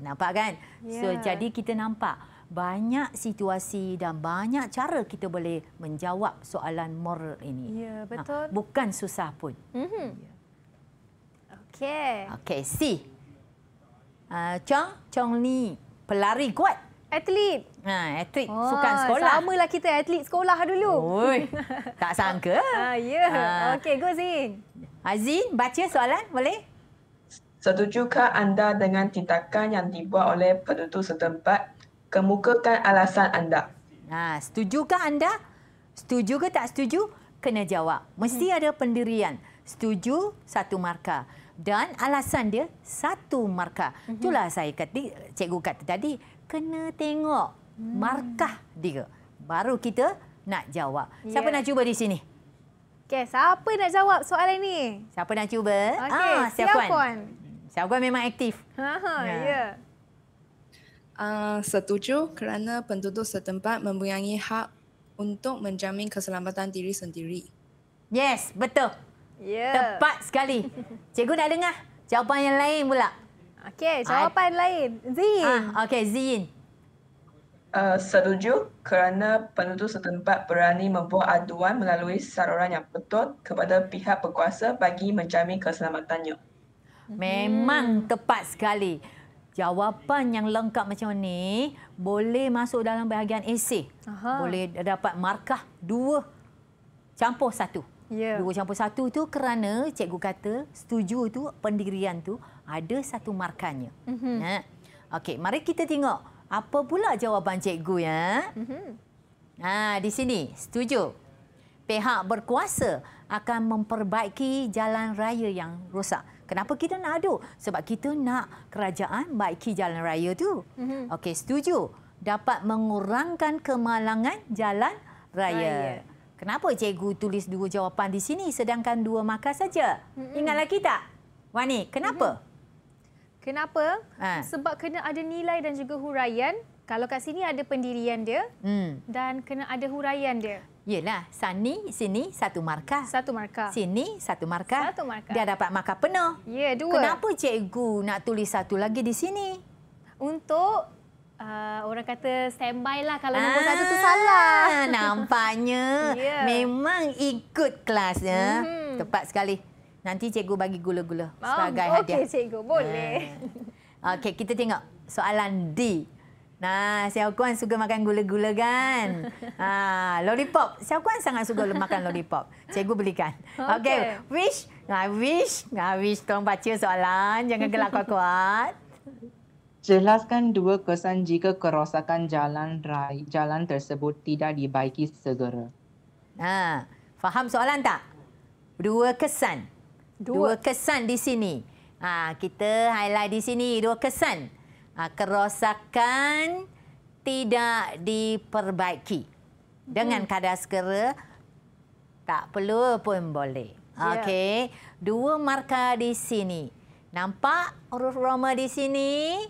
nampak kan yeah. so ya. jadi kita nampak banyak situasi dan banyak cara kita boleh menjawab soalan moral ini ya yeah, ha, betul ha, bukan susah pun mm -hmm. okey okey si uh, chong chong ni pelari kuat Atlet. Ha, atlet oh, ah, sukan sekolah. Sama lah kita atlet sekolah dulu. Oi, tak sangka. Ha, ya. Yeah. Ha. Okey, go Zin. Azin, baca soalan boleh? Setujukah anda dengan tindakan yang dibuat oleh penduduk setempat? Kemukakan alasan anda. Ha, setujukah anda? Setuju ke tak setuju? Kena jawab. Mesti hmm. ada pendirian. Setuju satu markah. Dan alasan dia satu markah. Hmm. Itulah saya kata, cikgu kata tadi, kena tengok hmm. markah dia. Baru kita nak jawab. Siapa ya. nak cuba di sini? Okay, siapa nak jawab soalan ni? Siapa nak cuba? Okay, ah, Siapuan. Siapuan memang aktif. Ha, ha ya. Yeah. Ya. Uh, setuju kerana penduduk setempat mempunyai hak untuk menjamin keselamatan diri sendiri. Yes, betul. Yeah. Tepat sekali. Cikgu nak dengar jawapan yang lain pula. Okey, jawapan I... lain. Zin. Ah, Okey, Zin. Uh, setuju kerana penutur setempat berani membuat aduan melalui saluran yang betul kepada pihak berkuasa bagi menjamin keselamatannya. Hmm. Memang hmm. tepat sekali. Jawapan yang lengkap macam ni boleh masuk dalam bahagian esei. Boleh dapat markah dua campur satu. Yeah. Dua campur satu tu kerana cikgu kata setuju tu pendirian tu ada satu markahnya. Mm-hmm. Ha? Okey, mari kita tengok apa pula jawapan cikgu ya. Mm-hmm. Ha, di sini setuju. Pihak berkuasa akan memperbaiki jalan raya yang rosak. Kenapa kita nak adu? Sebab kita nak kerajaan baiki jalan raya tu. Mm-hmm. Okey, setuju. Dapat mengurangkan kemalangan jalan raya. raya. Kenapa cikgu tulis dua jawapan di sini sedangkan dua markah saja? Mm-hmm. Ingat lagi Wani, kenapa? Mm-hmm. Kenapa? Ha. Sebab kena ada nilai dan juga huraian. Kalau kat sini ada pendirian dia hmm. dan kena ada huraian dia. Yelah, sini, sini satu markah. Satu markah. Sini satu markah. Satu markah. Dia dapat markah penuh. Ya, yeah, dua. Kenapa cikgu nak tulis satu lagi di sini? Untuk uh, orang kata standby lah kalau ah, nombor satu tu ah, salah. Nampaknya yeah. memang ikut kelasnya Mm -hmm. Tepat sekali. Nanti cikgu bagi gula-gula sebagai okay, hadiah. Okey cikgu, boleh. Yeah. Okey, kita tengok soalan D. Nah, Xiao Kuan suka makan gula-gula kan? Ha, lollipop. Xiao Kuan sangat suka makan lollipop. Cikgu belikan. Okey, okay. wish. Nah, wish. Nah, wish. Tolong baca soalan. Jangan gelak kuat-kuat. Jelaskan dua kesan jika kerosakan jalan raya jalan tersebut tidak dibaiki segera. Ha, faham soalan tak? Dua kesan dua, dua kesan di sini. Ha, kita highlight di sini dua kesan. Ha, kerosakan tidak diperbaiki. Dengan hmm. kadar segera, tak perlu pun boleh. Yeah. Okey, dua markah di sini. Nampak huruf Roma di sini?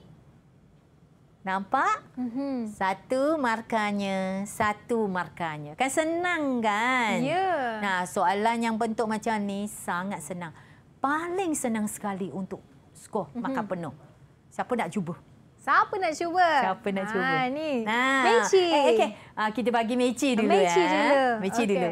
Nampak? Mm-hmm. Satu markanya, satu markanya. Kan senang kan? Ya. Yeah. Nah, soalan yang bentuk macam ni sangat senang. Paling senang sekali untuk skor mm-hmm. makan penuh. Siapa nak cuba? Siapa nak cuba? Siapa nak ha, cuba? Ha, ni. Ha. Meci. Eh, eh okay. ha, ah, kita bagi Meci dulu. Meci ya. Eh. dulu. Meci okay. dulu.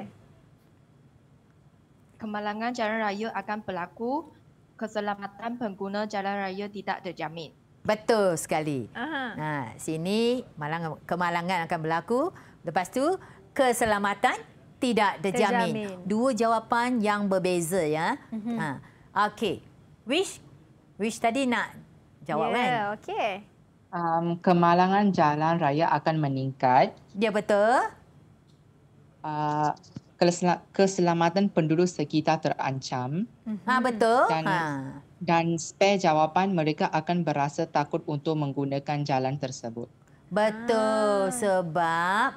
Kemalangan jalan raya akan berlaku. Keselamatan pengguna jalan raya tidak terjamin. Betul sekali. Aha. Ha, sini malang, kemalangan akan berlaku. Lepas tu keselamatan tidak terjamin. terjamin. Dua jawapan yang berbeza ya. Mm-hmm. Ha. Okey. Wish wish tadi nak jawab yeah, kan? Ya, okey. Um, kemalangan jalan raya akan meningkat. Ya betul. Uh, keselamatan penduduk sekitar terancam. Mm-hmm. Ha betul. Dan ha dan spare jawapan mereka akan berasa takut untuk menggunakan jalan tersebut. Betul ah. sebab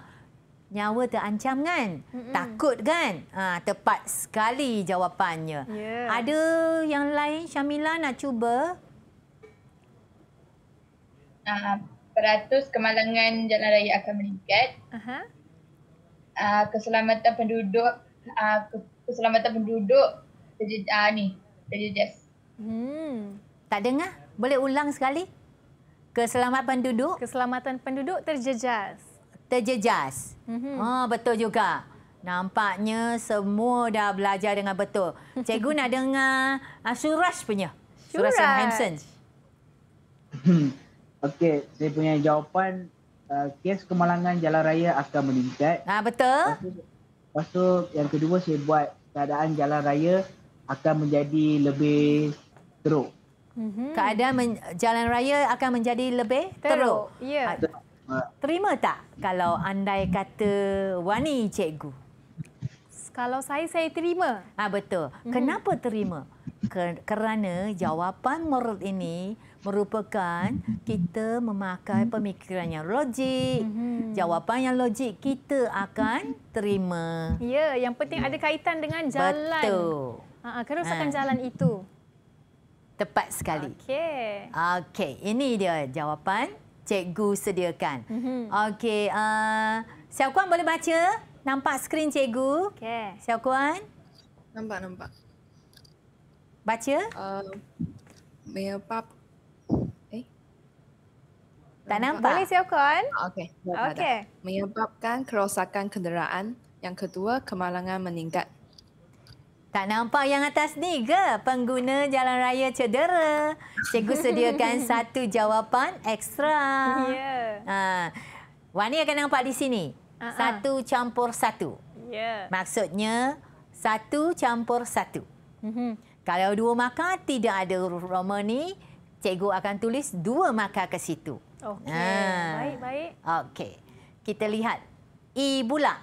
nyawa terancam kan? Mm -mm. Takut kan? Ah ha, tepat sekali jawapannya. Yeah. Ada yang lain Syamila nak cuba? Ah peratus kemalangan jalan raya akan meningkat. Uh -huh. uh, keselamatan penduduk uh, keselamatan penduduk terjejas uh, ah, Hmm. Tak dengar? Boleh ulang sekali? Keselamatan penduduk? Keselamatan penduduk terjejas. Terjejas. Hmm. Oh, betul juga. Nampaknya semua dah belajar dengan betul. Cikgu nak dengar uh, Suraj punya. Suraj. Suraj Hansen. Okey, saya punya jawapan uh, kes kemalangan jalan raya akan meningkat. Ah betul. Pasal yang kedua saya buat keadaan jalan raya akan menjadi lebih teruk. Mm-hmm. Keadaan jalan raya akan menjadi lebih teruk. teruk. Ya. Ha, terima tak kalau andai kata Wani cikgu? Kalau saya, saya terima. Ha, betul. Mm-hmm. Kenapa terima? Kerana jawapan moral ini merupakan kita memakai mhm. pemikiran yang logik. Mm-hmm. Jawapan yang logik kita akan terima. Ya, yang penting ada kaitan dengan jalan. Betul. Ha, ha kerusakan ha. jalan itu. Tepat sekali. Okey. Okey, ini dia jawapan cikgu sediakan. Mhm. Okey, a uh, Xiao Kuan boleh baca? Nampak skrin cikgu? Okey. Xiao Kuan? Nampak, nampak. Baca? Eh, uh, pap. Eh. Tak nampak. nampak. Boleh Xiao Kuan? Ah, okey. Okay. Menyebabkan kerosakan kenderaan. Yang kedua, kemalangan meningkat tak nampak yang atas ni ke? Pengguna jalan raya cedera. Cikgu sediakan satu jawapan ekstra. Ya. Ha. Wani akan nampak di sini. Ah, ah. Satu campur satu. Ya. Maksudnya, satu campur satu. Mhm. Kalau dua maka tidak ada roma ni, cikgu akan tulis dua maka ke situ. Okey. Ha. Baik-baik. Okey. Kita lihat. I bulat.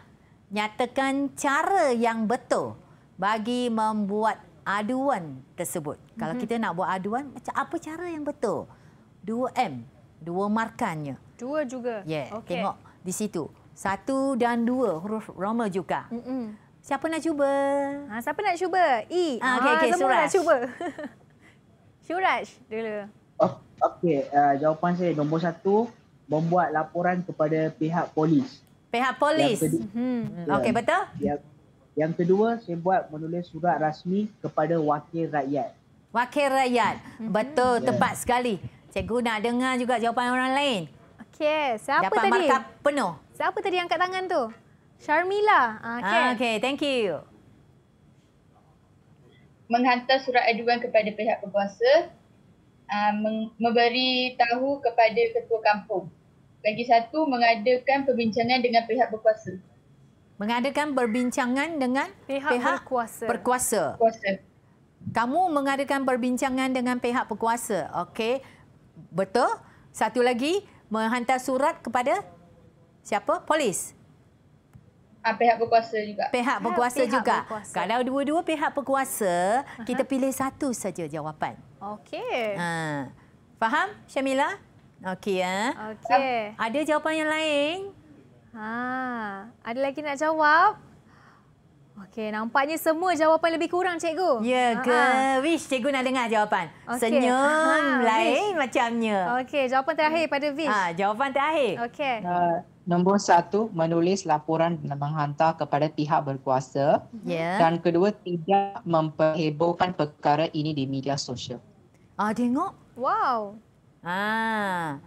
Nyatakan cara yang betul bagi membuat aduan tersebut. Mm-hmm. Kalau mhm. kita nak buat aduan, macam apa cara yang betul? 2M, dua markannya. Dua juga. Ya, yeah. okay. tengok di situ. Satu dan dua huruf Roma juga. Mm-mm. Siapa nak cuba? Ha, siapa nak cuba? E. Ha, ah, okay, ah, okay. Semua Suraj. nak cuba. Suraj dulu. Oh, okay, uh, jawapan saya nombor satu, membuat laporan kepada pihak polis. Pihak polis? Kedua, hmm. Okay, ya. betul? Yang, yang kedua, saya buat menulis surat rasmi kepada wakil rakyat. Wakil rakyat. Mhm. Betul, yes. tepat sekali. Cikgu nak dengar juga jawapan orang lain. Okey, siapa Dapat tadi? Dapat markah penuh. Siapa tadi yang angkat tangan tu? Sharmila. Ah, ah, okey, okay, thank you. Menghantar surat aduan kepada pihak berkuasa, ah, memberi tahu kepada ketua kampung. Lagi satu, mengadakan perbincangan dengan pihak berkuasa mengadakan perbincangan dengan pihak, pihak berkuasa. berkuasa. Kamu mengadakan perbincangan dengan pihak berkuasa. Okey. Betul. Satu lagi, menghantar surat kepada siapa? Polis. Ah, pihak berkuasa juga. Pihak berkuasa pihak juga. Berkuasa. Kalau dua-dua pihak berkuasa, uh-huh. kita pilih satu saja jawapan. Okey. Ha. Faham, Syamila? Okey, ya. Okay. Ada jawapan yang lain? Ha, ada lagi nak jawab? Okey, nampaknya semua jawapan lebih kurang, cikgu. Ya ke? Ha-ha. Wish, cikgu nak dengar jawapan. Okay. Senyum Ha-ha. lain Wish. macamnya. Okey, jawapan terakhir pada Wish. Ha, jawapan terakhir. Okey. Uh, nombor satu, menulis laporan dan menghantar kepada pihak berkuasa. Mhm. Yeah. Dan kedua, tidak memperhebohkan perkara ini di media sosial. Ah, tengok. Wow. Ah.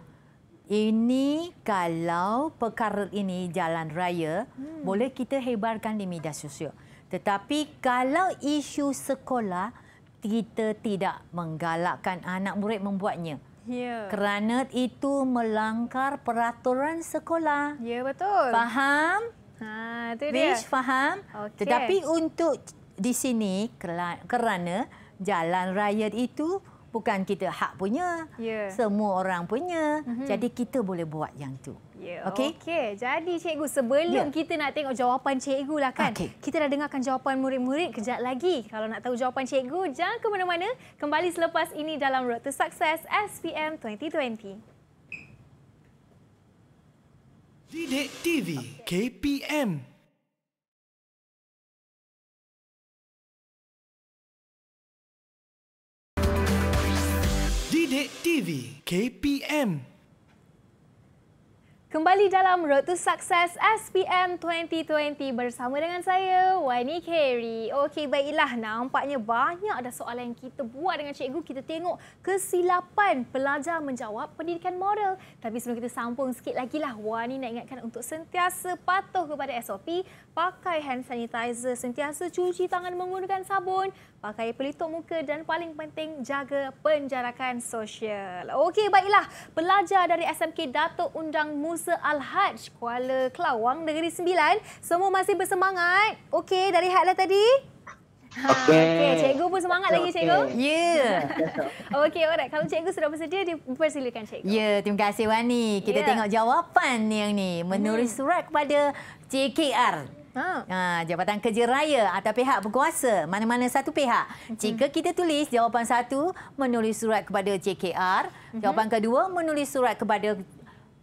Ini kalau perkara ini jalan raya, hmm. boleh kita hebarkan di media sosial. Tetapi kalau isu sekolah, kita tidak menggalakkan anak murid membuatnya. Ya. Kerana itu melanggar peraturan sekolah. Ya, betul. Faham? Ha, itu dia. Bish, faham? Okay. Tetapi untuk di sini, kerana jalan raya itu bukan kita hak punya yeah. semua orang punya mm-hmm. jadi kita boleh buat yang tu yeah. okey okey jadi cikgu sebelum yeah. kita nak tengok jawapan cikgu lah kan okay. kita dah dengarkan jawapan murid-murid kejap lagi kalau nak tahu jawapan cikgu jangan ke mana-mana kembali selepas ini dalam road to success SPM 2020 Didik TV KPM Sidik TV KPM Kembali dalam Road to Success SPM 2020 bersama dengan saya, Wani Kerry. Okey, baiklah. Nampaknya banyak ada soalan yang kita buat dengan cikgu. Kita tengok kesilapan pelajar menjawab pendidikan moral. Tapi sebelum kita sambung sikit lagi lah, Wani nak ingatkan untuk sentiasa patuh kepada SOP pakai hand sanitizer, sentiasa cuci tangan menggunakan sabun, pakai pelitup muka dan paling penting jaga penjarakan sosial. Okey, baiklah. Pelajar dari SMK Datuk Undang Musa Al-Hajj, Kuala Kelawang, Negeri Sembilan. Semua masih bersemangat. Okey, dari hadlah tadi. Okey, okay, cikgu pun semangat okay. lagi cikgu. Ya. Yeah. Okey, alright. Kalau cikgu sudah bersedia, dipersilakan cikgu. Ya, yeah, terima kasih Wani. Kita yeah. tengok jawapan yang ni. Menulis hmm. surat kepada JKR. Ha. Ha, Jabatan Kerja Raya atau pihak berkuasa mana-mana satu pihak. Mm-hmm. Jika kita tulis jawapan satu menulis surat kepada JKR, mm-hmm. jawapan kedua menulis surat kepada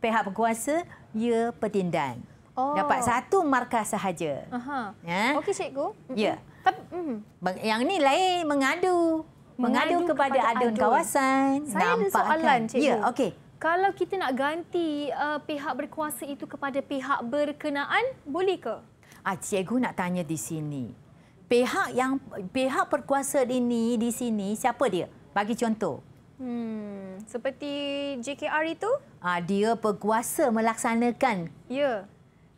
pihak berkuasa, ya pertindan. Oh. Dapat satu markah sahaja. Aha. Ya. Okey cikgu. Ya. Mm-hmm. Yang ni lain mengadu. Mengadu, mengadu kepada, kepada adun, adun kawasan. Saya ada soalan, kan? cikgu. Ya, okey. Kalau kita nak ganti uh, pihak berkuasa itu kepada pihak berkenaan, boleh ke? Ah, cikgu nak tanya di sini. Pihak yang pihak perkuasa ini di sini siapa dia? Bagi contoh. Hmm, seperti JKR itu? Ah, dia berkuasa melaksanakan. Ya.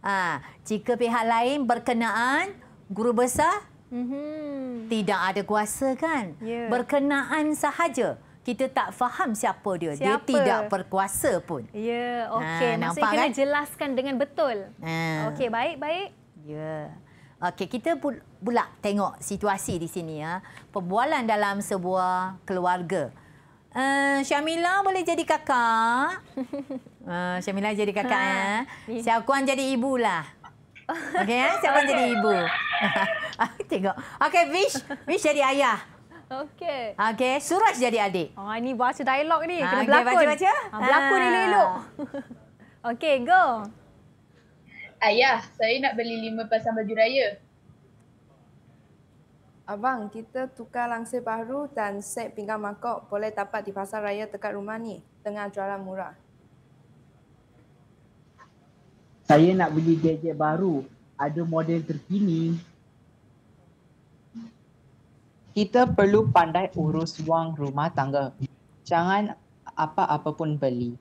Ah, jika pihak lain berkenaan guru besar, mm-hmm. tidak ada kuasa kan? Ya. Berkenaan sahaja. Kita tak faham siapa dia. Siapa? Dia tidak berkuasa pun. Ya, okey. Ha, Maksudnya kena kan? jelaskan dengan betul. Ha. Okey, baik-baik. Ya. Okey, kita pula tengok situasi di sini ya. Perbualan dalam sebuah keluarga. Uh, Syamila boleh jadi kakak. Uh, Syamila jadi kakak. Ha, eh. Syakuan jadi ibu lah. Okey, eh? Syakuan jadi ibu. Ah, tengok. Okey, Vish. Vish jadi ayah. Okey. Okey, Suraj jadi adik. Oh, ini baca dialog ni. Ah, Kena okay, berlakon. Baca, baca. Ha, berlakon ha. elok Okey, go. Ayah, saya nak beli lima pasang baju raya. Abang, kita tukar langsir baru dan set pinggang mangkuk boleh dapat di pasar raya dekat rumah ni tengah jualan murah. Saya nak beli gadget baru. Ada model terkini. Kita perlu pandai urus wang rumah tangga. Jangan apa-apa pun beli.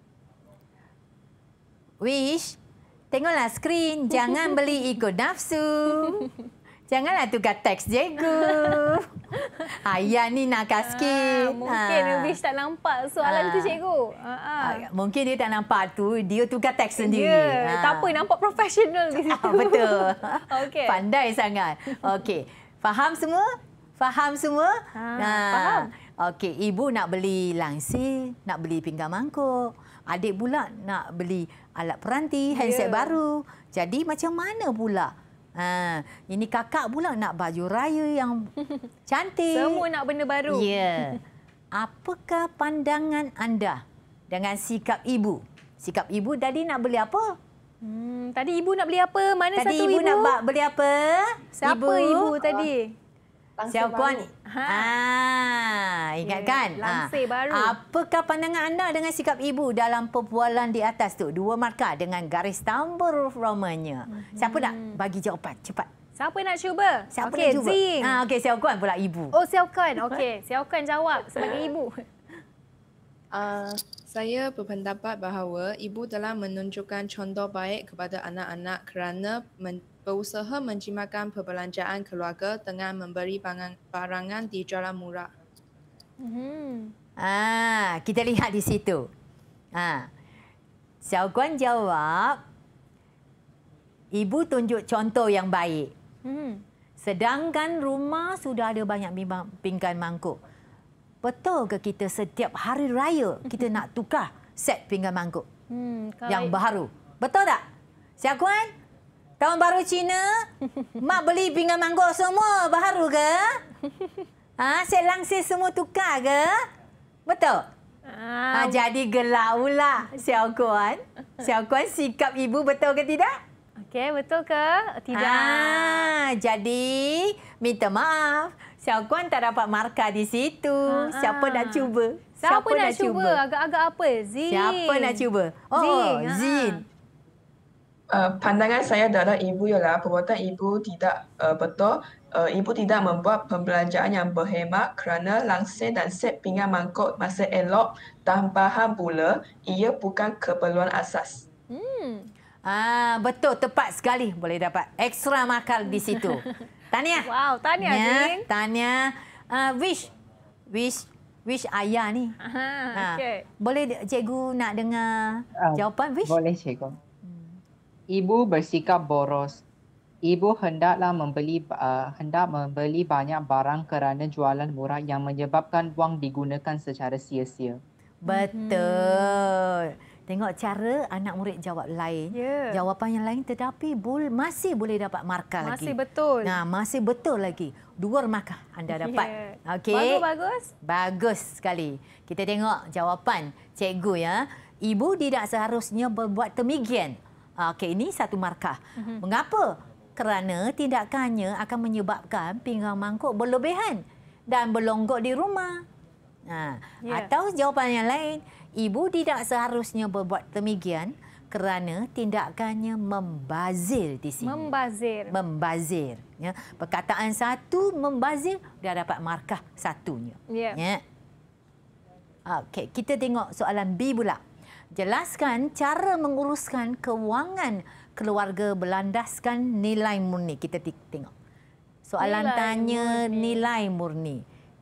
Wish, Tengoklah skrin. Jangan beli ikut nafsu. Janganlah tukar teks jago. Ayah ni nakal ah, sikit. mungkin ha. tak nampak soalan ha. tu ah. cikgu. Ya, mungkin dia tak nampak tu, dia tukar teks ya, sendiri. Ya, tak apa nampak profesional di situ. Betul. Pandai sangat. Okey. Faham semua? Faham semua? Ha, ha. faham. Okey, ibu nak beli langsir, nak beli pinggan mangkuk. Adik pula nak beli alat peranti, ya. handset baru. Jadi macam mana pula? Ha, ini kakak pula nak baju raya yang cantik. Semua nak benda baru. Ya. Yeah. Apakah pandangan anda dengan sikap ibu? Sikap ibu tadi nak beli apa? Hmm, tadi ibu nak beli apa? Mana tadi satu ibu? Tadi ibu nak beli apa? Siapa ibu, ibu tadi? Oh. Langsir Xiao Guan. Ha. ha. Ah, ingat okay. kan? Ah. Langsir ah. baru. Apakah pandangan anda dengan sikap ibu dalam perbualan di atas tu? Dua markah dengan garis tambah huruf romanya. Hmm. Siapa nak bagi jawapan? Cepat. Siapa nak cuba? Siapa okay, nak cuba? Zing. Ah, okay, Xiao Guan pula ibu. Oh, Xiao Guan. Okay, Xiao Guan jawab sebagai ibu. Uh, saya berpendapat bahawa ibu telah menunjukkan contoh baik kepada anak-anak kerana men- berusaha menjimatkan perbelanjaan keluarga dengan memberi barangan di jalan murah. Mm-hmm. Ah, kita lihat di situ. Ah, Xiao Guan jawab, ibu tunjuk contoh yang baik. Mm-hmm. Sedangkan rumah sudah ada banyak pinggan mangkuk. Betul ke kita setiap hari raya kita nak tukar set pinggan mangkuk hmm, yang baru? Betul tak? Xiao Guan? Kawan baru Cina, mak beli pinggan manggur semua baru ke? Ha, set langsir semua tukar ke? Betul? Ha, jadi gelau lah, Xiao Kuan. Xiao Kuan, sikap ibu betul ke tidak? Okey, betul ke? Tidak. Ha, jadi, minta maaf. Xiao Kuan tak dapat markah di situ. Ha, ha. Siapa ha. dah cuba? Siapa, Siapa nak, cuba? Agak-agak apa? Zin. Siapa nak cuba? Oh, Zin. Oh, ha, ha. Zin. Eh, pandangan saya dalam ibu ialah perbuatan ibu tidak uh, betul. Uh, ibu tidak membuat pembelanjaan yang berhemat kerana langsir dan set pinggan mangkuk masa elok dan bahan pula ia bukan keperluan asas. Hmm. Ah, betul tepat sekali boleh dapat ekstra makal di situ. Tania. Wow, Tania ya, ni. Tania, uh, ah, wish wish wish ayah ni. Aha, ha. Ah, okay. Boleh cikgu nak dengar uh, jawapan wish? Boleh cikgu. Ibu bersikap boros. Ibu hendaklah membeli uh, hendak membeli banyak barang kerana jualan murah yang menyebabkan wang digunakan secara sia-sia. Betul. Mhm. Tengok cara anak murid jawab lain. Yeah. Jawapan yang lain tetapi bol- masih boleh dapat markah masih lagi. Masih betul. Nah, masih betul lagi. Dua markah anda ya. dapat. Yeah. Okey. Bagus bagus. Bagus sekali. Kita tengok jawapan cikgu ya. Ibu tidak seharusnya berbuat demikian. Ah, okey, ini satu markah. Mm-hmm. Mengapa? Kerana tindakannya akan menyebabkan pinggang mangkuk berlebihan dan berlonggok di rumah. Ha. Yeah. Atau jawapan yang lain, ibu tidak seharusnya berbuat demikian kerana tindakannya membazir di sini. Membazir. Membazir. Ya. Perkataan satu membazir, dia dapat markah satunya. Yeah. Ya. Okey, kita tengok soalan B pula jelaskan cara menguruskan kewangan keluarga berlandaskan nilai murni. Kita tengok. Soalan nilai tanya murni. nilai murni.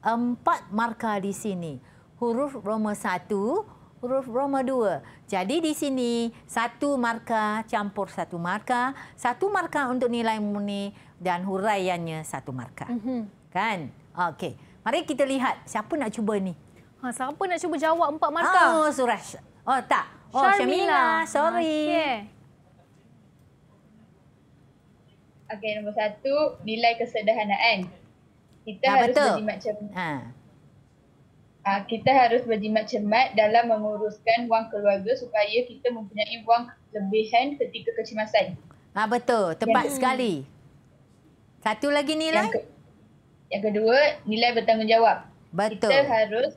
Empat markah di sini. Huruf Roma satu huruf Roma dua Jadi di sini satu markah campur satu markah. Satu markah untuk nilai murni dan huraiannya satu markah. Mm-hmm. Kan? Okey. Mari kita lihat siapa nak cuba ni. Ha, siapa nak cuba jawab empat markah? Oh, Suresh. Oh Oh, tak. 哦，答。哦，小米啦，sorry。Okay, oh, nombor satu, nilai kesederhanaan. Kita ya, harus betul. berjimat cermat. Ha. Ha, kita harus berjimat cermat dalam menguruskan wang keluarga supaya kita mempunyai wang lebihan ketika kecemasan. Ah betul, tepat yang, sekali. Satu lagi nilai. Yang, ke, yang kedua, nilai bertanggungjawab. Betul. Kita harus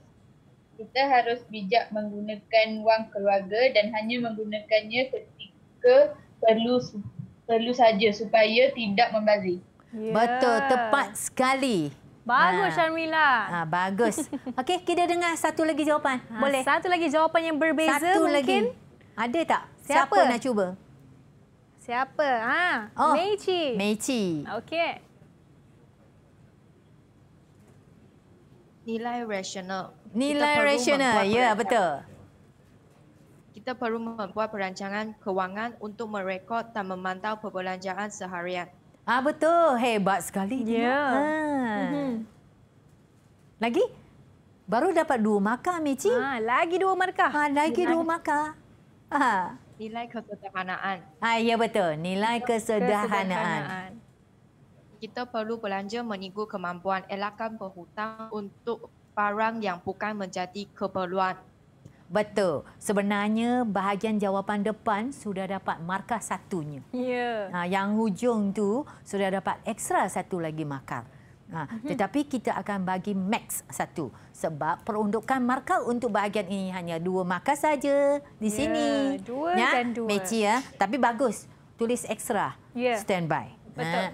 kita harus bijak menggunakan wang keluarga dan hanya menggunakannya ketika perlu perlu saja supaya tidak membazir. Yeah. Betul, tepat sekali. Bagus, ha. Sharmila. Ha. Ha, bagus. Okey, kita dengar satu lagi jawapan. Ha, Boleh? Satu lagi jawapan yang berbeza satu mungkin. Lagi. Ada tak? Siapa? Siapa nak cuba? Siapa? Ha, oh, Meichi. Meichi. Okey. Nilai rasional nilai rasional. Ya, betul. Kita perlu membuat perancangan kewangan untuk merekod dan memantau perbelanjaan seharian. Ah Betul. Hebat sekali. Ya. Yeah. Ha. Mm-hmm. Lagi? Baru dapat dua markah, Meci. Ha, ah, lagi dua markah. Ha, lagi nilai, dua markah. Ha. Nilai kesederhanaan. Ah ya, betul. Nilai kesederhanaan. kesederhanaan. Kita perlu belanja mengikut kemampuan. Elakkan berhutang untuk barang yang bukan menjadi keperluan. Betul. Sebenarnya bahagian jawapan depan sudah dapat markah satunya. Ya. Ha, yang hujung tu sudah dapat ekstra satu lagi markah. Ha, mhm. tetapi kita akan bagi max satu sebab peruntukan markah untuk bahagian ini hanya dua markah saja di ya, sini. Ya, dua ya, dan dua. Meci ya. Tapi bagus. Tulis ekstra. Ya. Standby. Ha. Betul. Ha,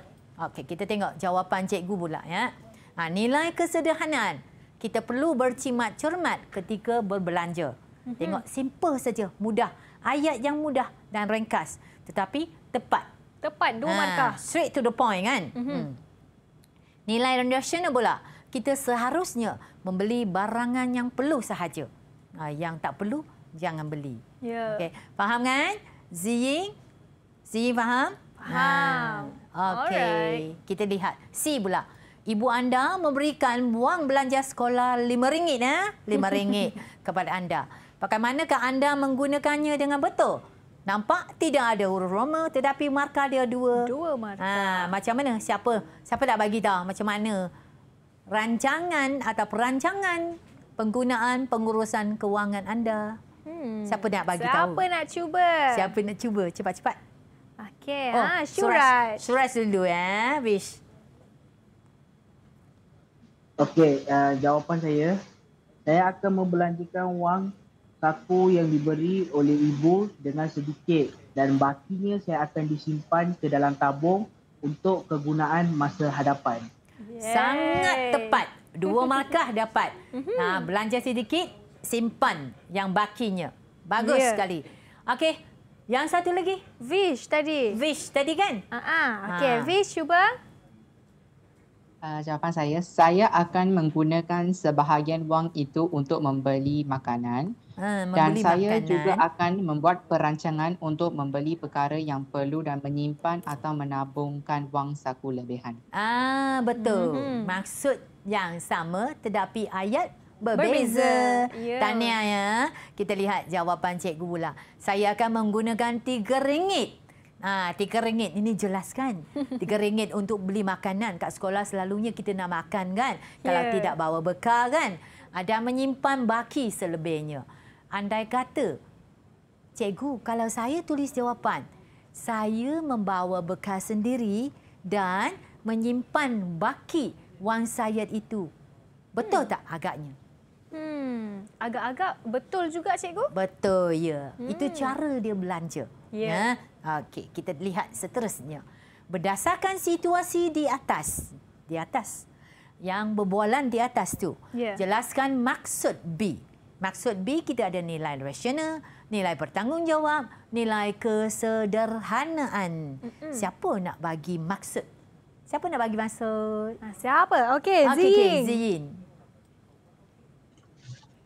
Okey, kita tengok jawapan cikgu pula ya. Ha, nilai kesederhanaan kita perlu bercimat cermat ketika berbelanja. Mm-hmm. Tengok simple saja, mudah. Ayat yang mudah dan ringkas tetapi tepat. Tepat dua ha, markah. Straight to the point kan? Mm-hmm. Nilai rendasional pula. Kita seharusnya membeli barangan yang perlu sahaja. Ha, yang tak perlu jangan beli. Ya. Yeah. Okey. Faham kan? Ziying. Ziying faham? Faham. Ha. Okey. Kita lihat C pula ibu anda memberikan buang belanja sekolah lima ringgit ya, lima ringgit kepada anda. Bagaimanakah anda menggunakannya dengan betul? Nampak tidak ada huruf Roma tetapi markah dia dua. Dua markah. Ha, macam mana? Siapa? Siapa nak bagi tahu macam mana rancangan atau perancangan penggunaan pengurusan kewangan anda? Hmm. Siapa nak bagi Siapa tahu? Siapa nak cuba? Siapa nak cuba? Cepat-cepat. Okey, oh, ha, surat. Surat dulu eh. Wish. Okey, uh, jawapan saya. Saya akan membelanjakan wang saku yang diberi oleh ibu dengan sedikit dan bakinya saya akan disimpan ke dalam tabung untuk kegunaan masa hadapan. Yeay. Sangat tepat. Dua markah dapat. Mhm. Ha, belanja sedikit, simpan yang bakinya. Bagus yeah. sekali. Okey, yang satu lagi. Vish tadi. Vish tadi kan? Uh-huh. Okey, ha. Vish cuba uh, jawapan saya, saya akan menggunakan sebahagian wang itu untuk membeli makanan. Uh, membeli dan saya makanan. juga akan membuat perancangan untuk membeli perkara yang perlu dan menyimpan atau menabungkan wang saku lebihan. Ah betul. Mm-hmm. Maksud yang sama tetapi ayat berbeza. berbeza. Yeah. Ya. Tahniah ya. Kita lihat jawapan cikgu pula. Saya akan menggunakan tiga ringgit Ha, RM3. Ini jelas kan? RM3 untuk beli makanan. Kat sekolah selalunya kita nak makan kan? Kalau yeah. tidak bawa bekal kan? Ada menyimpan baki selebihnya. Andai kata, Cikgu, kalau saya tulis jawapan, saya membawa bekal sendiri dan menyimpan baki wang saya itu. Betul hmm. tak agaknya? Hmm, agak-agak betul juga cikgu. Betul ya. Hmm. Itu cara dia belanja. Yeah. Ya. Ha? Okey, kita lihat seterusnya. Berdasarkan situasi di atas, di atas yang berbualan di atas tu. Yeah. Jelaskan maksud B. Maksud B kita ada nilai rasional, nilai pertanggungjawab, nilai kesederhanaan. Mm-mm. Siapa nak bagi maksud? Siapa nak bagi maksud? Ah, siapa? Okey, okay, Zin. Okay,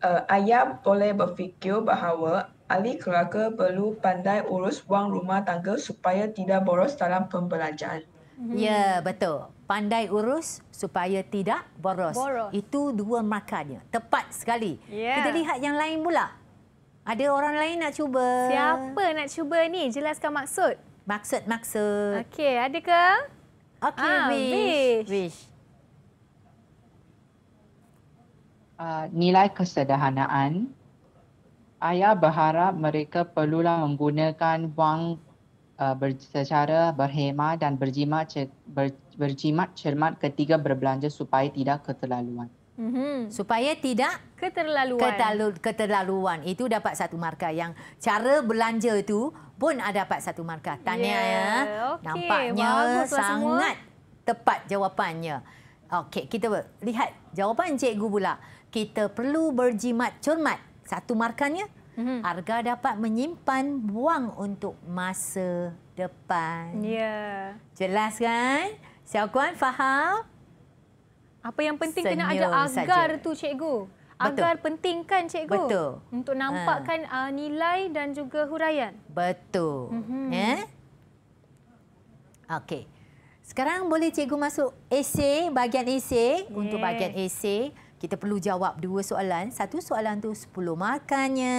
uh, ayam boleh berfikir bahawa ahli keluarga perlu pandai urus wang rumah tangga supaya tidak boros dalam pembelanjaan. Mhm. Ya, betul. Pandai urus supaya tidak boros. boros. Itu dua markahnya. Tepat sekali. Ya. Kita lihat yang lain pula. Ada orang lain nak cuba. Siapa nak cuba ni? Jelaskan maksud. Maksud, maksud. Okey, ada ke? Okey, ah, wish. wish. Uh, nilai kesederhanaan. Ayah berharap mereka perlulah menggunakan wang uh, secara berhemah dan berjimat, ber, berjimat cermat ketika berbelanja supaya tidak keterlaluan. Mm-hmm. Supaya tidak keterlaluan. Ketalu, keterlaluan. Itu dapat satu markah yang cara belanja itu pun ada dapat satu markah. Tanya yeah. ya. ya. Okay. Nampaknya sangat semua. tepat jawapannya. Okey, kita lihat jawapan cikgu pula. Kita perlu berjimat cermat satu markannya mm-hmm. harga dapat menyimpan buang untuk masa depan. Ya. Yeah. Jelas kan? Xiao faham? Apa yang penting Senyum kena ada agar tu cikgu. Betul. Agar penting kan cikgu? Betul. Untuk ha. nampakkan ha. nilai dan juga huraian. Betul. Mm-hmm. Ya. Yeah? Okey. Sekarang boleh cikgu masuk esei, bahagian esei yeah. untuk bahagian esei kita perlu jawab dua soalan. Satu soalan tu 10 markahnya.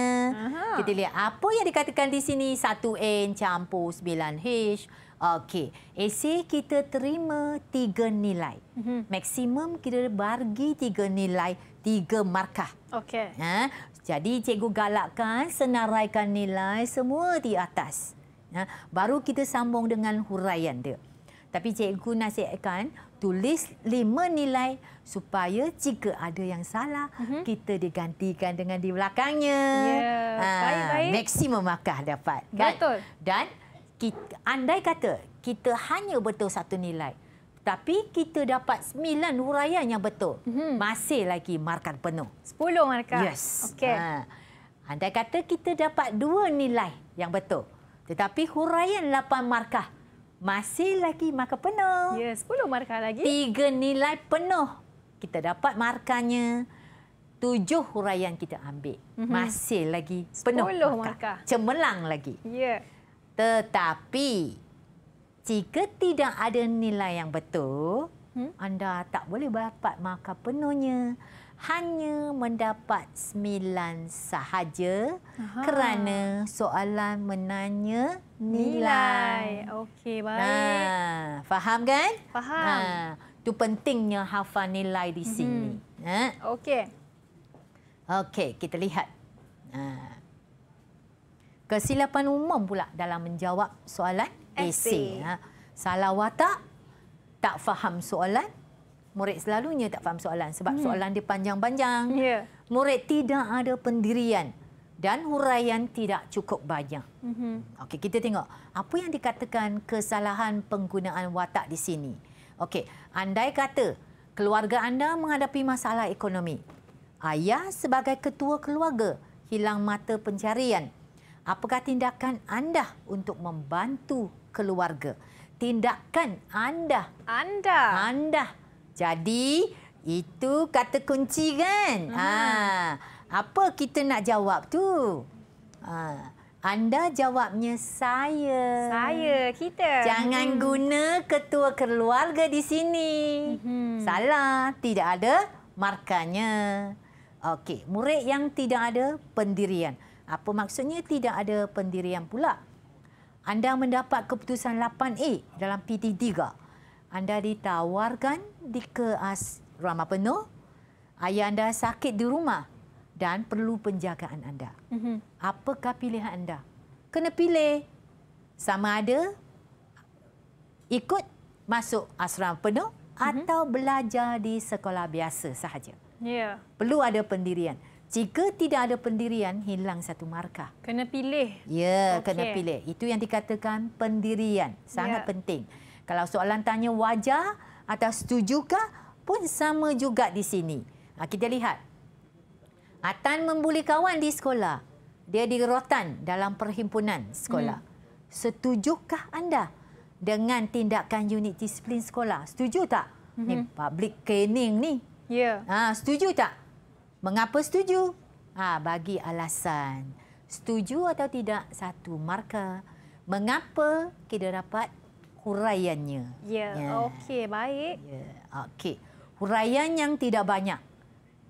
Kita lihat apa yang dikatakan di sini satu n campur 9H. Okey, esei kita terima tiga nilai. Mm -hmm. Maksimum kita bagi tiga nilai, tiga markah. Okey. Ha? Jadi cikgu galakkan senaraikan nilai semua di atas. Ha? Baru kita sambung dengan huraian dia. Tapi cikgu nasihatkan tulis lima nilai supaya jika ada yang salah mm-hmm. kita digantikan dengan di belakangnya. Ya. Yeah. Baik-baik. Maksimum markah dapat. Kan? Betul. Dan kita, andai kata kita hanya betul satu nilai tapi kita dapat sembilan huraian yang betul. Mm-hmm. Masih lagi markah penuh. sepuluh markah. Yes. Okey. Ha. Andai kata kita dapat dua nilai yang betul tetapi huraian lapan markah masih lagi markah penuh. Ya, 10 markah lagi. Tiga nilai penuh. Kita dapat markahnya. Tujuh huraian kita ambil. Mm -hmm. Masih lagi penuh markah. markah. Cemelang lagi. Ya. Tetapi, jika tidak ada nilai yang betul, hmm? anda tak boleh dapat markah penuhnya hanya mendapat sembilan sahaja Aha. kerana soalan menanya nilai. nilai. Okey, baik. Ha, faham kan? Faham. Ha, tu pentingnya hafal nilai di sini. Hmm. Ha? Okey. Okey, kita lihat. Ha. Kesilapan umum pula dalam menjawab soalan AC. Ha. Salah watak, tak faham soalan, murid selalunya tak faham soalan sebab hmm. soalan dia panjang-panjang. Yeah. Murid tidak ada pendirian dan huraian tidak cukup banyak. Mm-hmm. Okey, kita tengok apa yang dikatakan kesalahan penggunaan watak di sini. Okey, andai kata keluarga anda menghadapi masalah ekonomi. Ayah sebagai ketua keluarga hilang mata pencarian. Apakah tindakan anda untuk membantu keluarga? Tindakan Anda. Anda. anda jadi itu kata kunci kan? Ha. Apa kita nak jawab tu? Ha. Anda jawabnya saya. Saya, kita. Jangan hmm. guna ketua keluarga di sini. Hmm. Salah, tidak ada markanya. Okey, murid yang tidak ada pendirian. Apa maksudnya tidak ada pendirian pula? Anda mendapat keputusan 8A dalam PT3 anda ditawarkan di ke rumah penuh, ayah anda sakit di rumah dan perlu penjagaan anda. Mm-hmm. Apakah pilihan anda? Kena pilih sama ada ikut masuk asrama penuh mm-hmm. atau belajar di sekolah biasa sahaja. Yeah. Perlu ada pendirian. Jika tidak ada pendirian, hilang satu markah. Kena pilih. Ya, okay. kena pilih. Itu yang dikatakan pendirian. Sangat yeah. penting. Kalau soalan tanya wajar atau setujukah pun sama juga di sini. Ha, kita lihat. Atan membuli kawan di sekolah. Dia dirotan dalam perhimpunan sekolah. Hmm. Setujukah anda dengan tindakan unit disiplin sekolah? Setuju tak? mm -hmm. public caning ni. Ya. Yeah. Ha, setuju tak? Mengapa setuju? Ha, bagi alasan. Setuju atau tidak, satu markah. Mengapa kita dapat huraiannya. Ya, yeah. yeah. okey, baik. Yeah. Okey, huraian yang tidak banyak.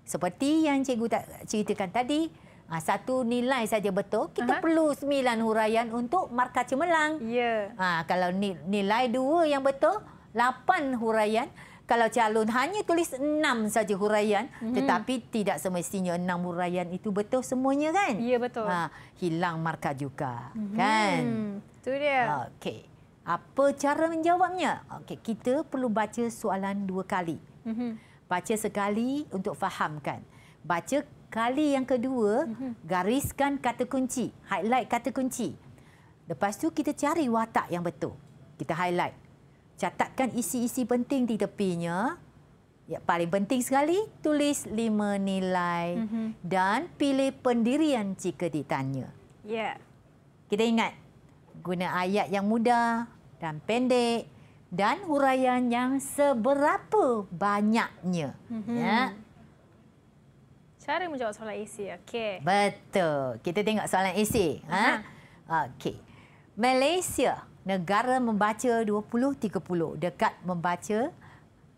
Seperti yang cikgu tak ceritakan tadi, ah, satu nilai saja betul. Kita uh-huh. perlu sembilan huraian untuk markah cemerlang. Ya. Yeah. Ha, kalau nilai dua yang betul, lapan huraian. Kalau calon hanya tulis enam saja huraian, mm-hmm. tetapi tidak semestinya enam huraian itu betul semuanya kan? Ya, yeah, betul. Ha, hilang markah juga, mm-hmm. kan? Itu dia. Okey. Apa cara menjawabnya? Okey, kita perlu baca soalan dua kali. Mhm. Baca sekali untuk fahamkan. Baca kali yang kedua, mhm. gariskan kata kunci, highlight kata kunci. Lepas tu kita cari watak yang betul. Kita highlight. Catatkan isi-isi penting di tepinya. Ya, paling penting sekali, tulis lima nilai mm-hmm. dan pilih pendirian jika ditanya. Ya. Yeah. Kita ingat, guna ayat yang mudah, dan pendek dan huraian yang seberapa banyaknya. Mm-hmm. Ya. Cara menjawab soalan isi. Okey. Betul. Kita tengok soalan isi. Ha. Okey. Malaysia negara membaca 2030 dekat membaca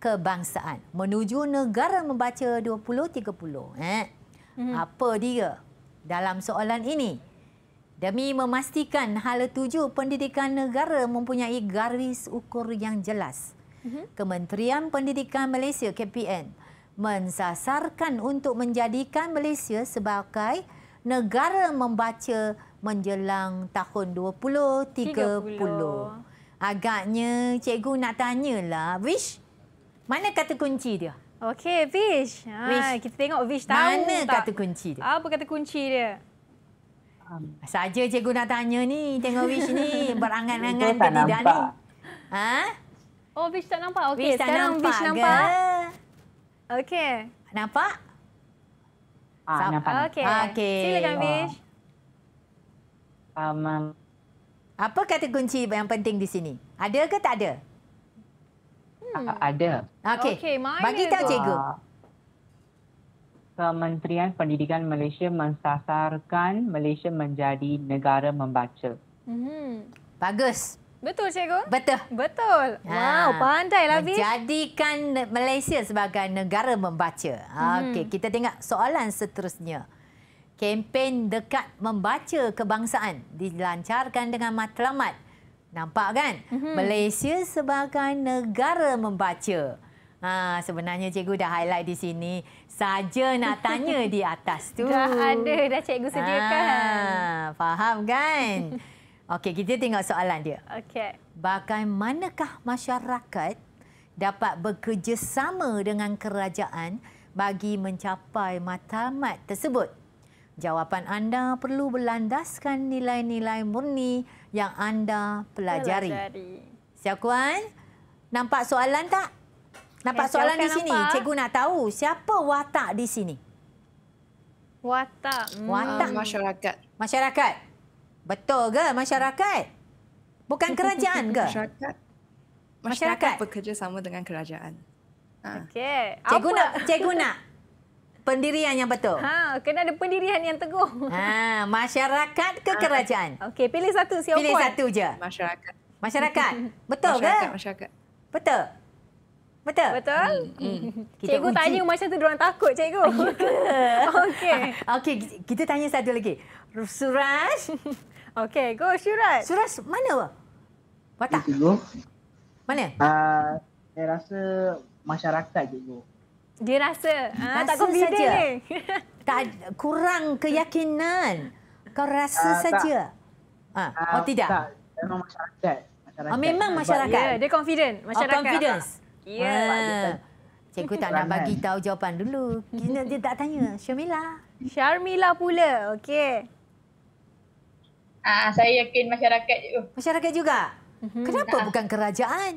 kebangsaan menuju negara membaca 2030 eh mm-hmm. apa dia dalam soalan ini Demi memastikan hala tuju pendidikan negara mempunyai garis ukur yang jelas, mhm. Kementerian Pendidikan Malaysia KPM mensasarkan untuk menjadikan Malaysia sebagai negara membaca menjelang tahun 2030. 30. Agaknya cikgu nak tanyalah, Wish, mana kata kunci dia? Okey, Wish. Ha, ah, kita tengok Wish tahu mana tak? Mana kata kunci dia? Apa kata kunci dia? Amin. Saja cikgu nak tanya ni, tengok wish ni berangan-angan ke tidak nampak. ni? Ha? Oh, wish tak nampak. Okey, sekarang wish nampak. Okey. Nampak? Ah, Sa- nampak. Okey. Okay. Silakan oh. wish. Oh. Um, um, apa kata kunci yang penting di sini? Ada ke tak ada? Hmm. ada. Okey. Okay, Bagi tahu cikgu. Uh, Kementerian Pendidikan Malaysia mensasarkan Malaysia menjadi negara membaca. Hmm. Bagus. Betul, Cikgu. Betul. Betul. Ya. Wow, pandai lah, Vin. Menjadikan Malaysia sebagai negara membaca. Ah, hmm. Okey, hmm. kita tengok soalan seterusnya. Kempen dekat membaca kebangsaan dilancarkan dengan matlamat. Nampak kan? Hmm. Malaysia sebagai negara membaca. Ha, sebenarnya Cikgu dah highlight di sini saja nak tanya di atas tu. Dah ada, dah cikgu sediakan. Ha, faham kan? Okey, kita tengok soalan dia. Okey. Bagaimanakah masyarakat dapat bekerjasama dengan kerajaan bagi mencapai matlamat tersebut? Jawapan anda perlu berlandaskan nilai-nilai murni yang anda pelajari. pelajari. Siakuan, nampak soalan tak? Nampak okay, soalan di sini. Nampak. Cikgu nak tahu siapa watak di sini? Watak. Hmm. Watak. Hmm. Masyarakat. Masyarakat. Betul ke masyarakat? Bukan kerajaan ke? Masyarakat. Masyarakat bekerjasama dengan kerajaan. Ha. Okey. Cikgu Apa? nak, cikgu nak. Pendirian yang betul. Ha, kena ada pendirian yang teguh. Ha, masyarakat ke ha. kerajaan? Okey, pilih satu siapa? Pilih satu je. Masyarakat. Masyarakat. Betul masyarakat, ke? Masyarakat. Betul. Betul. Betul. Mm, mm. Cikgu uji. tanya macam tu orang takut cikgu. Okey. Ah, okey, kita tanya satu lagi. Suraj. Okey, go Suraj. Suraj mana? Wata. Cikgu. Mana? Uh, saya rasa masyarakat cikgu. Dia rasa, ha, rasa tak confident ni. tak kurang keyakinan. Kau rasa uh, saja. Ah, uh, oh tidak. Tak. Memang masyarakat. Oh, memang masyarakat. yeah, ya, dia confident. Masyarakat. Oh, confidence. Ya. Yeah. Cikgu tak nak bagi tahu jawapan dulu. Kita dia tak tanya. Syarmila. Syarmila pula. Okey. Ah, saya yakin masyarakat juga. Oh. Masyarakat juga? Mhm. Kenapa nah. bukan kerajaan?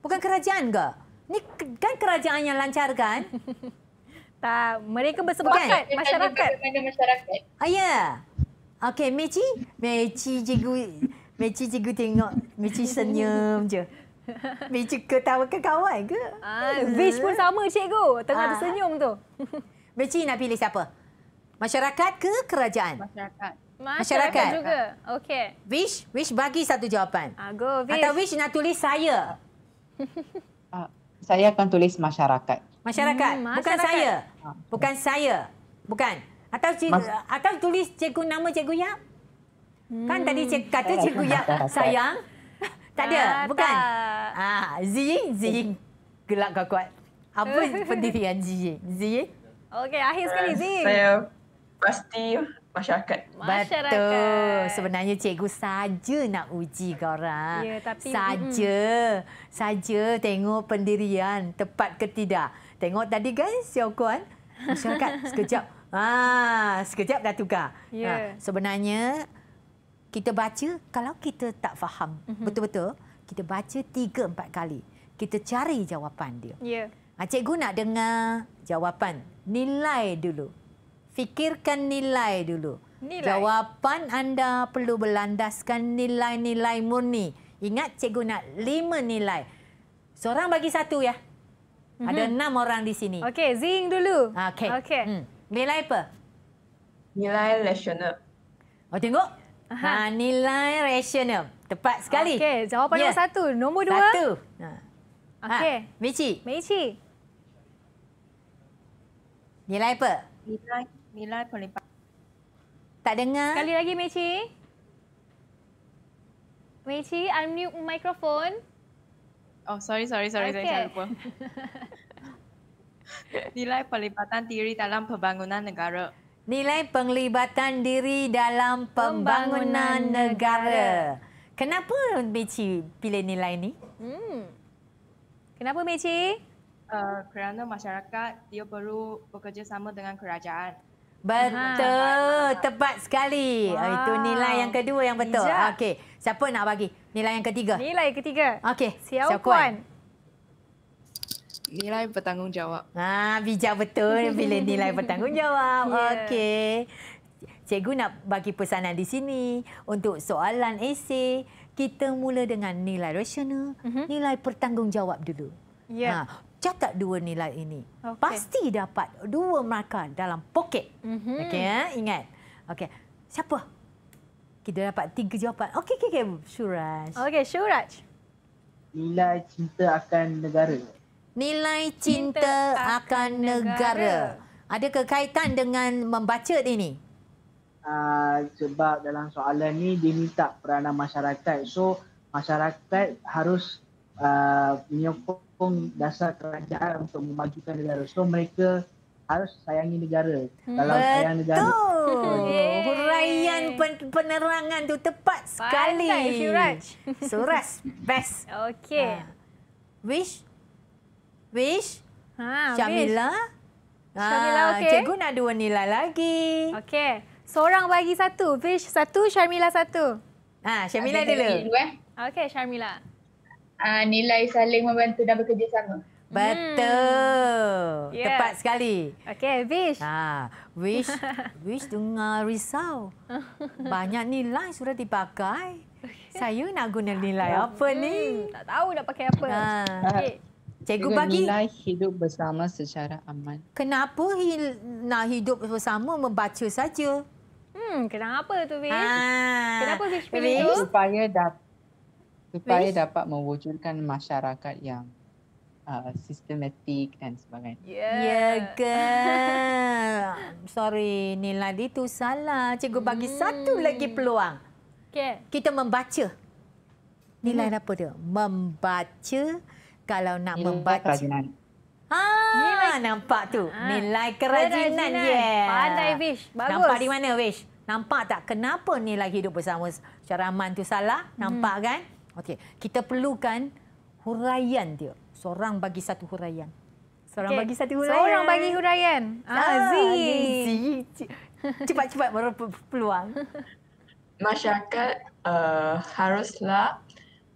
Bukan kerajaan ke? Ini kan kerajaan yang lancarkan? tak, mereka bersepakat kan? masyarakat. Mereka masyarakat. Ah, ya. Okey, Meci. Meci cikgu, Meci cikgu tengok. Meci senyum je. Meja ketawa ke kawan ke? Ah, Vish pun sama cikgu. Tengah ah. tersenyum tu. Meci nak pilih siapa? Masyarakat ke kerajaan? Masyarakat. Masyarakat, Masyarakat juga. Okey. Vish, Vish bagi satu jawapan. Ah, go Vish. Atau Vish nak tulis saya. Ah, saya akan tulis masyarakat. Masyarakat. Hmm, masyarakat. Bukan saya. Ah. Bukan saya. Bukan. Atau cik, atau tulis cikgu nama cikgu Yap. Hmm. Kan tadi cik, kata cikgu Yap sayang. Tak ada, ah, bukan. Ah, Zing, Zing. Eh. Gelak kau kuat. Apa pendirian Zing? Zing? Okey, akhir sekali Zing. Saya pasti masyarakat. masyarakat. Betul. Sebenarnya cikgu saja nak uji korang. Ya, tapi... Saja. hmm Saja tengok pendirian tepat ke tidak. Tengok tadi kan, Xiao Kuan. Masyarakat, sekejap. Ah, sekejap dah tukar. Ya. Ah, sebenarnya, kita baca kalau kita tak faham mm-hmm. betul-betul kita baca tiga empat kali kita cari jawapan dia. Ya. Yeah. Cikgu nak dengar jawapan. Nilai dulu. Fikirkan nilai dulu. Nilai. Jawapan anda perlu berlandaskan nilai-nilai murni. Ingat cikgu nak lima nilai. Seorang bagi satu ya. Mm-hmm. Ada mhm. enam orang di sini. Okey, Zing dulu. Ah, okey. Okay. Hmm. Nilai apa? Nilai rasional. Oh, tengok. Ha, nilai rasional. Tepat sekali. Okey, jawapan ya. nombor satu. Nombor dua. Satu. Ha. Okey. Ha. Mici. Mici. Nilai apa? Nilai, nilai pelipat. Tak dengar. Sekali lagi, Michi, Mici, unmute microphone. Oh, sorry, sorry, sorry. Okay. Saya lupa. nilai pelibatan diri dalam pembangunan negara nilai penglibatan diri dalam pembangunan, pembangunan negara. Kenapa Meci pilih nilai ini? Hmm. Kenapa Meci? Uh, eh, kerana masyarakat dia perlu bekerjasama dengan kerajaan. Betul, ha. tepat sekali. Eh, wow. Itu nilai yang kedua yang betul. Okey, siapa nak bagi nilai yang ketiga? Nilai ketiga. Okey, Xiao Kuan. Kuan nilai bertanggungjawab. Ah, bijak betul bila nilai bertanggungjawab. Yeah. Okey. Cikgu nak bagi pesanan di sini untuk soalan esei, kita mula dengan nilai rasional, mm-hmm. nilai pertanggungjawab dulu. Ya. Yeah. Ha. Catat dua nilai ini. Okay. Pasti dapat dua markah dalam poket. Mm-hmm. Okey, ya? ingat. Okey. Siapa? Kita dapat tiga jawapan. Okey, okey, okey. Suraj. Okey, Suraj. Nilai cinta akan negara nilai cinta, cinta akan negara. negara. Ada kekaitan dengan membaca ini? Uh, ah, sebab dalam soalan ni diminta peranan masyarakat. So masyarakat harus uh, menyokong dasar kerajaan untuk memajukan negara. So mereka harus sayangi negara. Hmm, Kalau Betul. sayang negara. Huraian pen- penerangan tu tepat sekali. Pantai, Suraj. Suraj, best. Okay. Uh, ah. wish Wish. Ha, Syamila. Ha, ah, Syamila okey. Cikgu nak dua nilai lagi. Okey. Seorang bagi satu. Wish satu, Syamila satu. Ha, Syamila dulu. Eh. Okey, Syamila. Ah nilai saling membantu dan bekerjasama. Betul. Hmm. Yeah. Tepat sekali. Okey, Wish. Ha, Wish, Wish dengar risau. Banyak nilai sudah dipakai. Okay. Saya nak guna nilai hmm, apa hmm. ni? Tak tahu nak pakai apa. Ha. Okay. Cikgu dengan bagi nilai hidup bersama secara aman. Kenapa hi, nak hidup bersama membaca saja? Hmm, kenapa tu Fish? Ha. Ah, kenapa Fish pilih itu? Supaya, dap- supaya dapat mewujudkan masyarakat yang uh, sistematik dan sebagainya. Ya yeah. yeah, ke? Sorry, nilai itu salah. Cikgu bagi hmm. satu lagi peluang. Okay. Kita membaca. Nilai hmm. apa dia? Membaca kalau nak Nilai membaca. Kerajinan. Ha, Nilai. nampak tu. Ha. Nilai kerajinan. Yeah. Pandai Wish. Bagus. Nampak di mana Wish? Nampak tak kenapa nilai hidup bersama secara aman tu salah? Nampak hmm. kan? Okey, kita perlukan huraian dia. Seorang bagi satu huraian. Seorang okay. bagi satu huraian. Seorang bagi huraian. Ah, Aziz, Zee. Cepat-cepat berapa peluang. Masyarakat uh, haruslah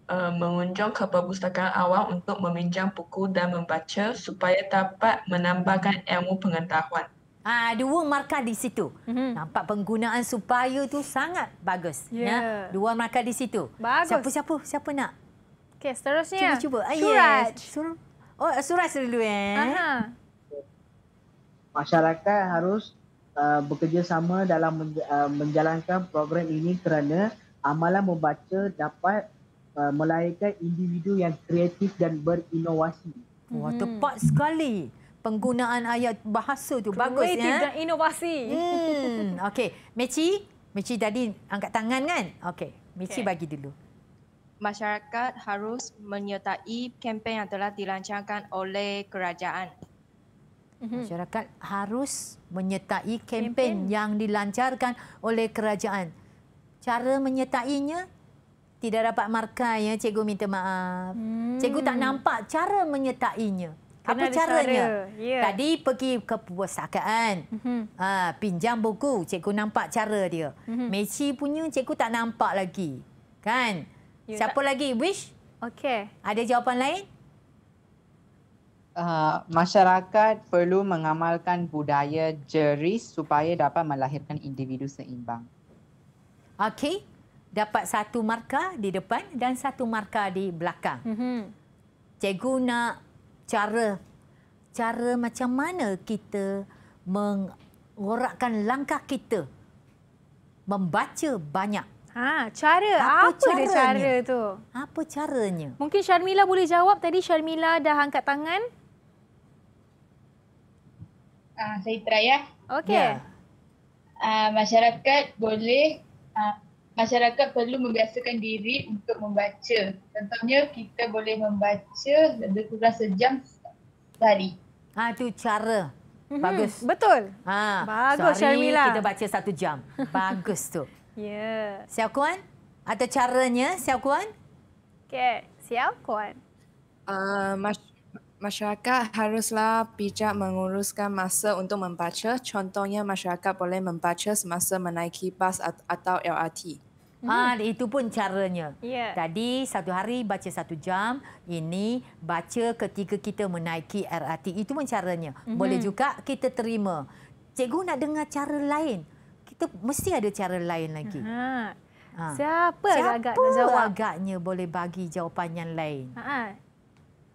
Eh, mengunjung ke perpustakaan awam untuk meminjam buku dan membaca supaya dapat menambahkan ilmu pengetahuan. Ah, dua markah di situ. Mm-hmm. Nampak penggunaan supaya tu sangat bagus. Yeah. Ya. Dua markah di situ. Bagus. Siapa siapa siapa nak? Okey, seterusnya. Cuba cuba. Ah, Suraj. Yes. Oh, eh, surat dulu eh. Aha. Masyarakat harus uh, bekerjasama dalam menjalankan program ini kerana amalan membaca dapat uh, melahirkan individu yang kreatif dan berinovasi. Wah, hmm. tepat sekali penggunaan ayat bahasa tu bagus ya. Kreatif dan inovasi. Hmm. Okey, Meci, Meci tadi angkat tangan kan? Okey, Meci okay. bagi dulu. Masyarakat harus menyertai kempen yang telah dilancarkan oleh kerajaan. Hmm. Hmm. Masyarakat harus menyertai kempen, kempen yang dilancarkan oleh kerajaan. Cara menyertainya tidak dapat markah ya cikgu minta maaf. Hmm. Cikgu tak nampak cara menyertainya. Kena Apa caranya? Yeah. Tadi pergi ke perpustakaan. Mm -hmm. ha, pinjam buku, cikgu nampak cara dia. Mm -hmm. Meci punya cikgu tak nampak lagi. Kan? You ya, Siapa tak... lagi? Wish? Okey. Ada jawapan lain? Uh, masyarakat perlu mengamalkan budaya jeris supaya dapat melahirkan individu seimbang. Okey, dapat satu markah di depan dan satu markah di belakang. Mm-hmm. Cikgu nak cara cara macam mana kita mengorakkan langkah kita membaca banyak. Ha, cara apa, apa dia cara tu? Apa caranya? Mungkin Sharmila boleh jawab tadi Sharmila dah angkat tangan. Ah, saya try ya. Okey. Yeah. Ah, masyarakat boleh ah, masyarakat perlu membiasakan diri untuk membaca. Contohnya kita boleh membaca lebih kurang sejam sehari. Ha tu cara. Mhm, Bagus. Hmm, betul. Ha. Bagus Syarmila. Kita baca satu jam. Bagus tu. ya. Yeah. Siap kuan? Ada caranya Siap kuan? Okey, siap kuan. Ah uh, masyarakat haruslah bijak menguruskan masa untuk membaca. Contohnya masyarakat boleh membaca semasa menaiki bas atau LRT. Hmm. Ah, ha, itu pun caranya. Ya. Tadi satu hari baca satu jam, ini baca ketika kita menaiki LRT Itu pun caranya. Mm-hmm. Boleh juga kita terima. Cikgu nak dengar cara lain. Kita mesti ada cara lain lagi. Ha. Siapa, ah. Siapa agak agaknya boleh bagi jawapan yang lain? Ha.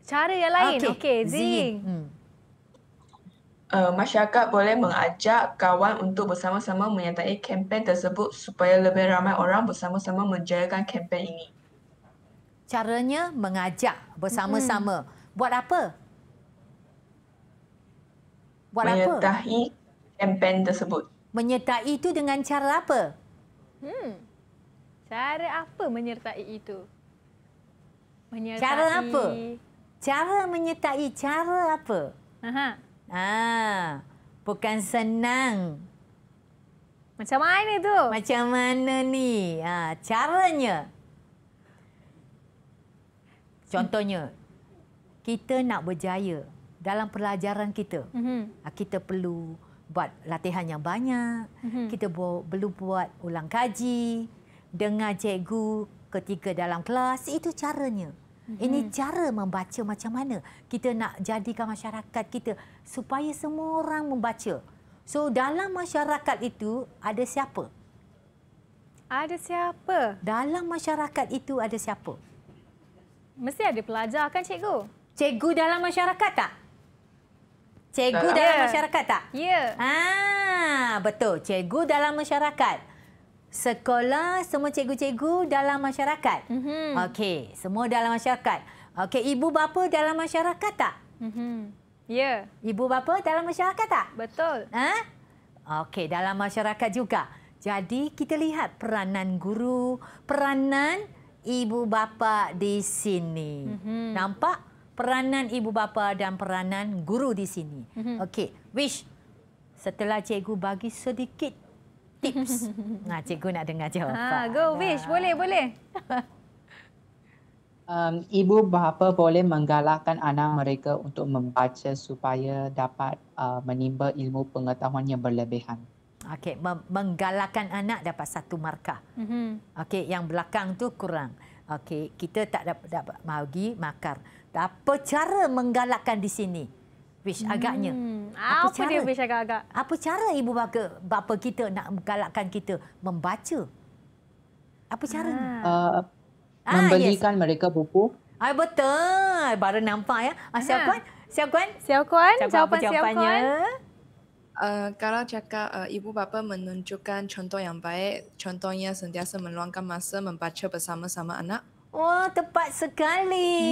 Cara yang lain. Okey, okay. Zing. Hmm. Uh, masyarakat boleh mengajak kawan untuk bersama-sama menyertai kempen tersebut supaya lebih ramai orang bersama-sama menjayakan kempen ini. Caranya mengajak bersama-sama. Hmm. Buat apa? Buat menyertai apa? kempen tersebut. Menyertai itu dengan cara apa? Hmm. Cara apa menyertai itu? Menyertai... Cara apa? cara menyertai cara apa? Aha. Ah, bukan senang. Macam mana tu? Macam mana ni? Ha, caranya. Contohnya, kita nak berjaya dalam pelajaran kita. Mm-hmm. Kita perlu buat latihan yang banyak. Mm-hmm. Kita perlu buat ulang kaji. Dengar cikgu ketika dalam kelas. Itu caranya. Ini hmm. cara membaca macam mana kita nak jadikan masyarakat kita supaya semua orang membaca. So dalam masyarakat itu ada siapa? Ada siapa? Dalam masyarakat itu ada siapa? Mesti ada pelajar kan cikgu? Cikgu dalam masyarakat tak? Cikgu dalam ya. masyarakat tak? Ya. Ah, betul. Cikgu dalam masyarakat sekolah, semua cikgu-cikgu dalam masyarakat. Mm -hmm. Okey, semua dalam masyarakat. Okey, ibu bapa dalam masyarakat tak? Mm -hmm. Ya. Yeah. Ibu bapa dalam masyarakat tak? Betul. Ah, Okey, dalam masyarakat juga. Jadi, kita lihat peranan guru, peranan ibu bapa di sini. Mm -hmm. Nampak? Peranan ibu bapa dan peranan guru di sini. Mm -hmm. Okey, Wish, setelah cikgu bagi sedikit tips. Nah, cikgu nak dengar jawapan. Ah, ha, go wish, boleh, boleh. Um, ibu bapa boleh menggalakkan anak mereka untuk membaca supaya dapat uh, menimba ilmu pengetahuan yang berlebihan. Okey, menggalakkan anak dapat satu markah. Mm-hmm. Okey, yang belakang tu kurang. Okey, kita tak dapat dapat bagi makar. Apa cara menggalakkan di sini? wish hmm. agaknya. Apa, apa cara, dia wish agak-agak? Apa cara ibu bapa, bapa kita nak galakkan kita membaca? Apa caranya? Uh, ah, ah, membelikan yes. mereka buku. Ay, ah, betul. Baru nampak ya. Siap siap kuan, kuan, siap kuan. Jawapan siapkannya. Uh, kalau cakap uh, ibu bapa menunjukkan contoh yang baik, contohnya sentiasa meluangkan masa membaca bersama-sama anak. Wah, oh, tepat sekali.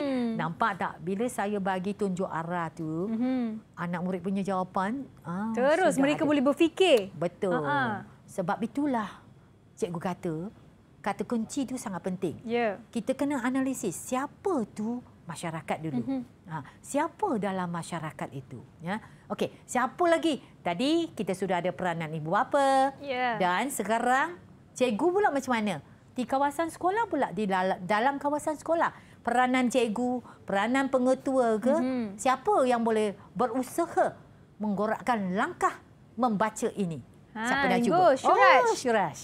Hmm. Nampak tak bila saya bagi tunjuk arah tu, hmm. anak murid punya jawapan ah, terus mereka ada. boleh berfikir. Betul. Ha-ha. Sebab itulah cikgu kata kata kunci tu sangat penting. Yeah. Kita kena analisis siapa tu masyarakat dulu. Mm-hmm. Ha, siapa dalam masyarakat itu? Ya. Okey, siapa lagi? Tadi kita sudah ada peranan ibu bapa. Yeah. Dan sekarang cikgu pula macam mana? di kawasan sekolah pula di dalam kawasan sekolah peranan cikgu peranan pengetua ke mm-hmm. siapa yang boleh berusaha menggerakkan langkah membaca ini ha, siapa dah cuba oh, syuraj. oh syuraj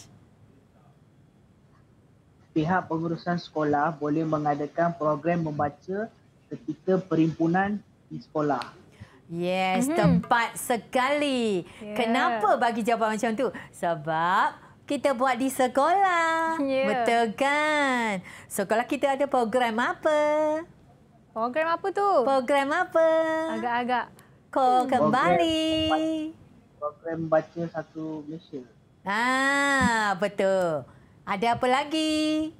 pihak pengurusan sekolah boleh mengadakan program membaca ketika perhimpunan di sekolah Yes, mm-hmm. tempat sekali. Yeah. Kenapa bagi jawapan macam tu? Sebab kita buat di sekolah. Yeah. Betul kan? Sekolah kita ada program apa? Program apa tu? Program apa? Agak-agak. Kau hmm. kembali. Program baca satu Malaysia. Ah, betul. Ada apa lagi?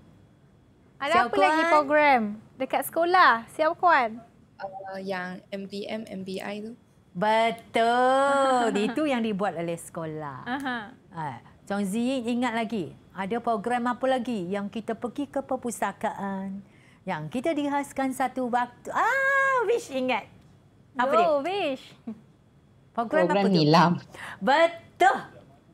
Ada Siap apa kuan? lagi program dekat sekolah? Siapa kuan? Uh, yang MDM MBI tu. Betul. Itu yang dibuat oleh sekolah. Aha. Uh. Chong Zi ingat lagi ada program apa lagi yang kita pergi ke perpustakaan yang kita dihaskan satu waktu ah wish ingat apa dia? Oh, wish. Program, program apa nilam. Tu? Betul.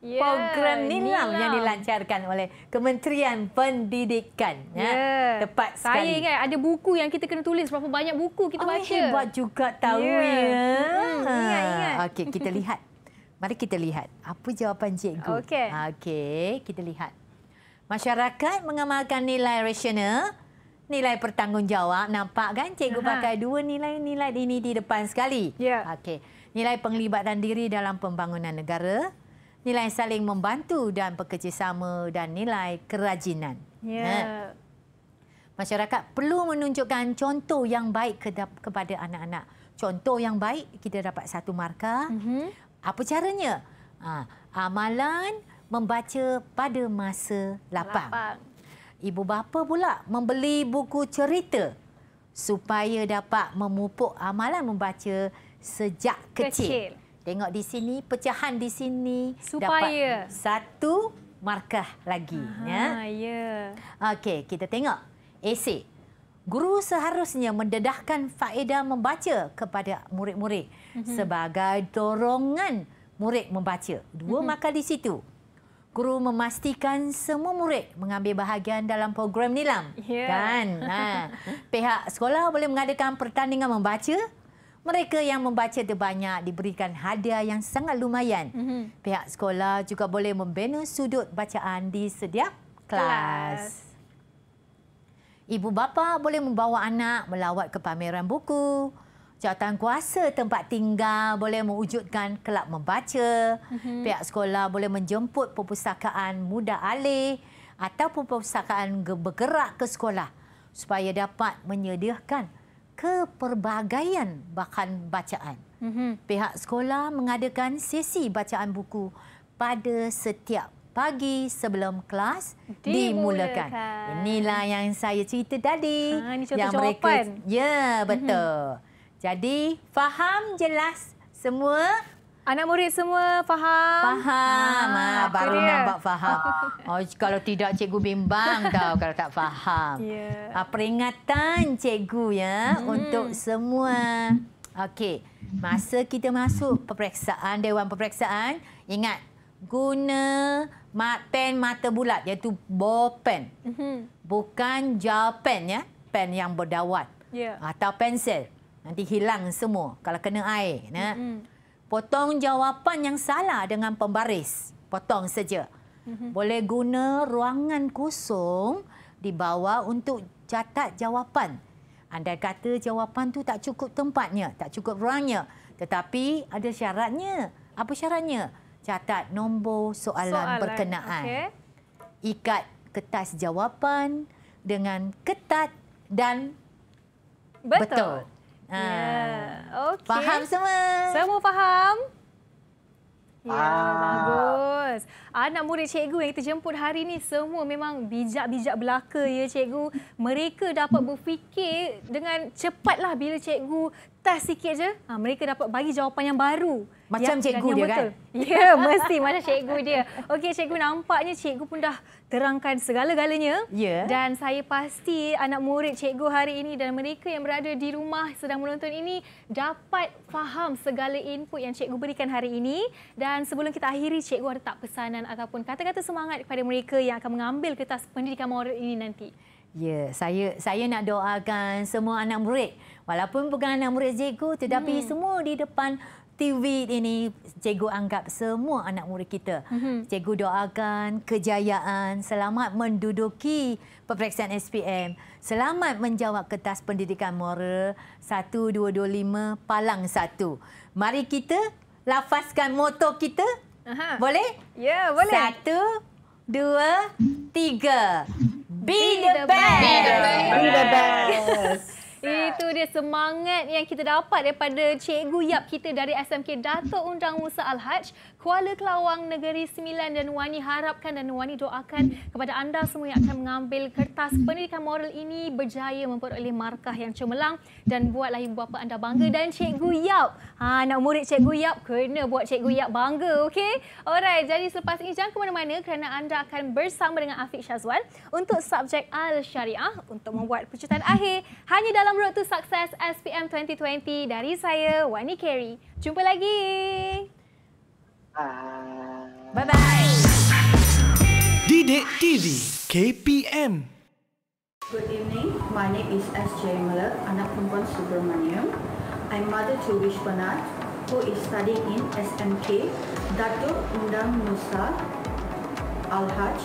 Yeah, program nilam, nilam yang dilancarkan oleh Kementerian Pendidikan. Yeah. Ya. Tepat sekali. Saya ingat ada buku yang kita kena tulis. Berapa banyak buku kita oh, baca. buat juga tahu yeah. ya. Hmm, ingat, ingat. Okey, kita lihat Mari kita lihat apa jawapan cikgu. Okey. Okey, kita lihat. Masyarakat mengamalkan nilai rasional, nilai pertanggungjawab. Nampak kan cikgu Aha. pakai dua nilai-nilai ini di depan sekali. Yeah. Okey. Nilai penglibatan diri dalam pembangunan negara, nilai saling membantu dan bekerjasama dan nilai kerajinan. Ya. Yeah. Masyarakat perlu menunjukkan contoh yang baik kepada anak-anak. Contoh yang baik kita dapat satu markah. Mhm. Mm apa caranya? Ha, amalan membaca pada masa lapang. lapang. Ibu bapa pula membeli buku cerita supaya dapat memupuk amalan membaca sejak kecil. kecil. Tengok di sini, pecahan di sini supaya. dapat satu markah lagi. Aha, ya. ya. Okey, kita tengok. Esik, guru seharusnya mendedahkan faedah membaca kepada murid-murid. Mm-hmm. sebagai dorongan murid membaca. Dua mm-hmm. makal di situ. Guru memastikan semua murid mengambil bahagian dalam program nilam. Yeah. Kan? Ha. Pihak sekolah boleh mengadakan pertandingan membaca. Mereka yang membaca terbanyak diberikan hadiah yang sangat lumayan. Mm-hmm. Pihak sekolah juga boleh membina sudut bacaan di setiap kelas. kelas. Ibu bapa boleh membawa anak melawat ke pameran buku jawatan kuasa tempat tinggal boleh mewujudkan kelab membaca, mm-hmm. pihak sekolah boleh menjemput perpustakaan muda alih ataupun perpustakaan bergerak ke sekolah supaya dapat menyediakan keperbagaian bahan bacaan. Mm-hmm. Pihak sekolah mengadakan sesi bacaan buku pada setiap pagi sebelum kelas dimulakan. dimulakan. Inilah yang saya cerita tadi. Ha, ini contoh yang mereka, jawapan. Ya, betul. Mm-hmm. Jadi, faham jelas semua? Anak murid semua faham? Faham. Ah, ha, baru dia. nampak faham. Oh, kalau tidak, cikgu bimbang tau kalau tak faham. Yeah. Ya. Ha, peringatan cikgu ya hmm. untuk semua. Okey, masa kita masuk peperiksaan, Dewan Peperiksaan, ingat, guna mat pen mata bulat iaitu ball pen. Mm -hmm. Bukan gel pen ya, pen yang berdawat. Yeah. Atau pensel. Nanti hilang semua kalau kena air. Mm -hmm. Potong jawapan yang salah dengan pembaris. Potong saja. Mm -hmm. Boleh guna ruangan kosong di bawah untuk catat jawapan. Anda kata jawapan tu tak cukup tempatnya, tak cukup ruangnya. Tetapi ada syaratnya. Apa syaratnya? Catat nombor soalan, soalan. berkenaan. Okay. Ikat kertas jawapan dengan ketat dan betul. betul. Ha. Yeah. Okay. Faham semua? Semua faham? Ya, yeah, ah. bagus anak murid cikgu yang kita jemput hari ini semua memang bijak-bijak belaka ya cikgu. Mereka dapat berfikir dengan cepatlah bila cikgu test sikit je, ha, mereka dapat bagi jawapan yang baru. Macam yang, cikgu yang dia betul. kan? Ya, mesti macam cikgu dia. Okey, cikgu nampaknya cikgu pun dah terangkan segala-galanya. Ya. Dan saya pasti anak murid cikgu hari ini dan mereka yang berada di rumah sedang menonton ini dapat faham segala input yang cikgu berikan hari ini. Dan sebelum kita akhiri, cikgu ada tak pesanan pesanan ataupun kata-kata semangat kepada mereka yang akan mengambil kertas pendidikan moral ini nanti? Ya, saya saya nak doakan semua anak murid. Walaupun bukan anak murid cikgu, tetapi hmm. semua di depan TV ini cikgu anggap semua anak murid kita. Hmm. Cikgu doakan kejayaan, selamat menduduki peperiksaan SPM, selamat menjawab kertas pendidikan moral 1225 palang 1. Mari kita lafazkan moto kita Aha. Boleh? Ya, boleh. Satu, dua, tiga. Be, Be the, the best. best. Be the best. Be the best. Itu dia semangat yang kita dapat daripada Cikgu Yap kita dari SMK Dato' Undang Musa Al-Hajj. Kuala Kelawang Negeri Sembilan dan Wani harapkan dan Wani doakan kepada anda semua yang akan mengambil kertas pendidikan moral ini berjaya memperoleh markah yang cemerlang dan buatlah ibu bapa anda bangga dan cikgu Yap. Ha nak murid cikgu Yap kena buat cikgu Yap bangga okey. Alright jadi selepas ini jangan ke mana-mana kerana anda akan bersama dengan Afiq Syazwan untuk subjek al syariah untuk membuat percutan akhir hanya dalam Road to Success SPM 2020 dari saya Wani Carey. Jumpa lagi. Bye. Bye-bye. Didik TV KPM Good evening. My name is S J Miller, anak perempuan Subramanium. I'm mother to Vishwanath, who is studying in SMK, Datu Undang Musa, Al-Hajj,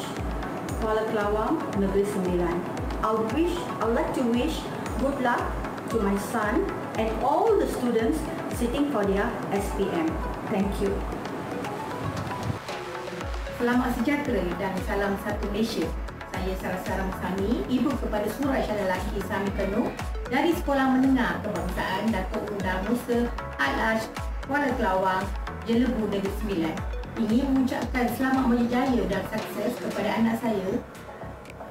Kuala Kelawang, Negeri Sembilan. I wish, I'd like to wish good luck to my son and all the students sitting for their SPM. Thank you. Selamat sejahtera dan salam satu Malaysia. Saya Sarah Sarang Sami, ibu kepada surat syarat lelaki Sami Penuh dari Sekolah Menengah Kebangsaan Datuk Undang Musa Al-Aj Kuala Kelawang, Jelebu Negeri Sembilan. Ingin mengucapkan selamat berjaya dan sukses kepada anak saya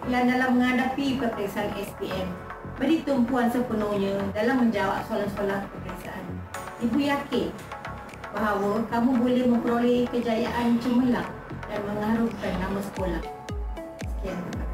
yang dalam menghadapi peperiksaan SPM. Beri tumpuan sepenuhnya dalam menjawab soalan-soalan peperiksaan. Ibu yakin bahawa kamu boleh memperoleh kejayaan cemerlang akan mengharumkan nama sekolah. Sekian terima kasih.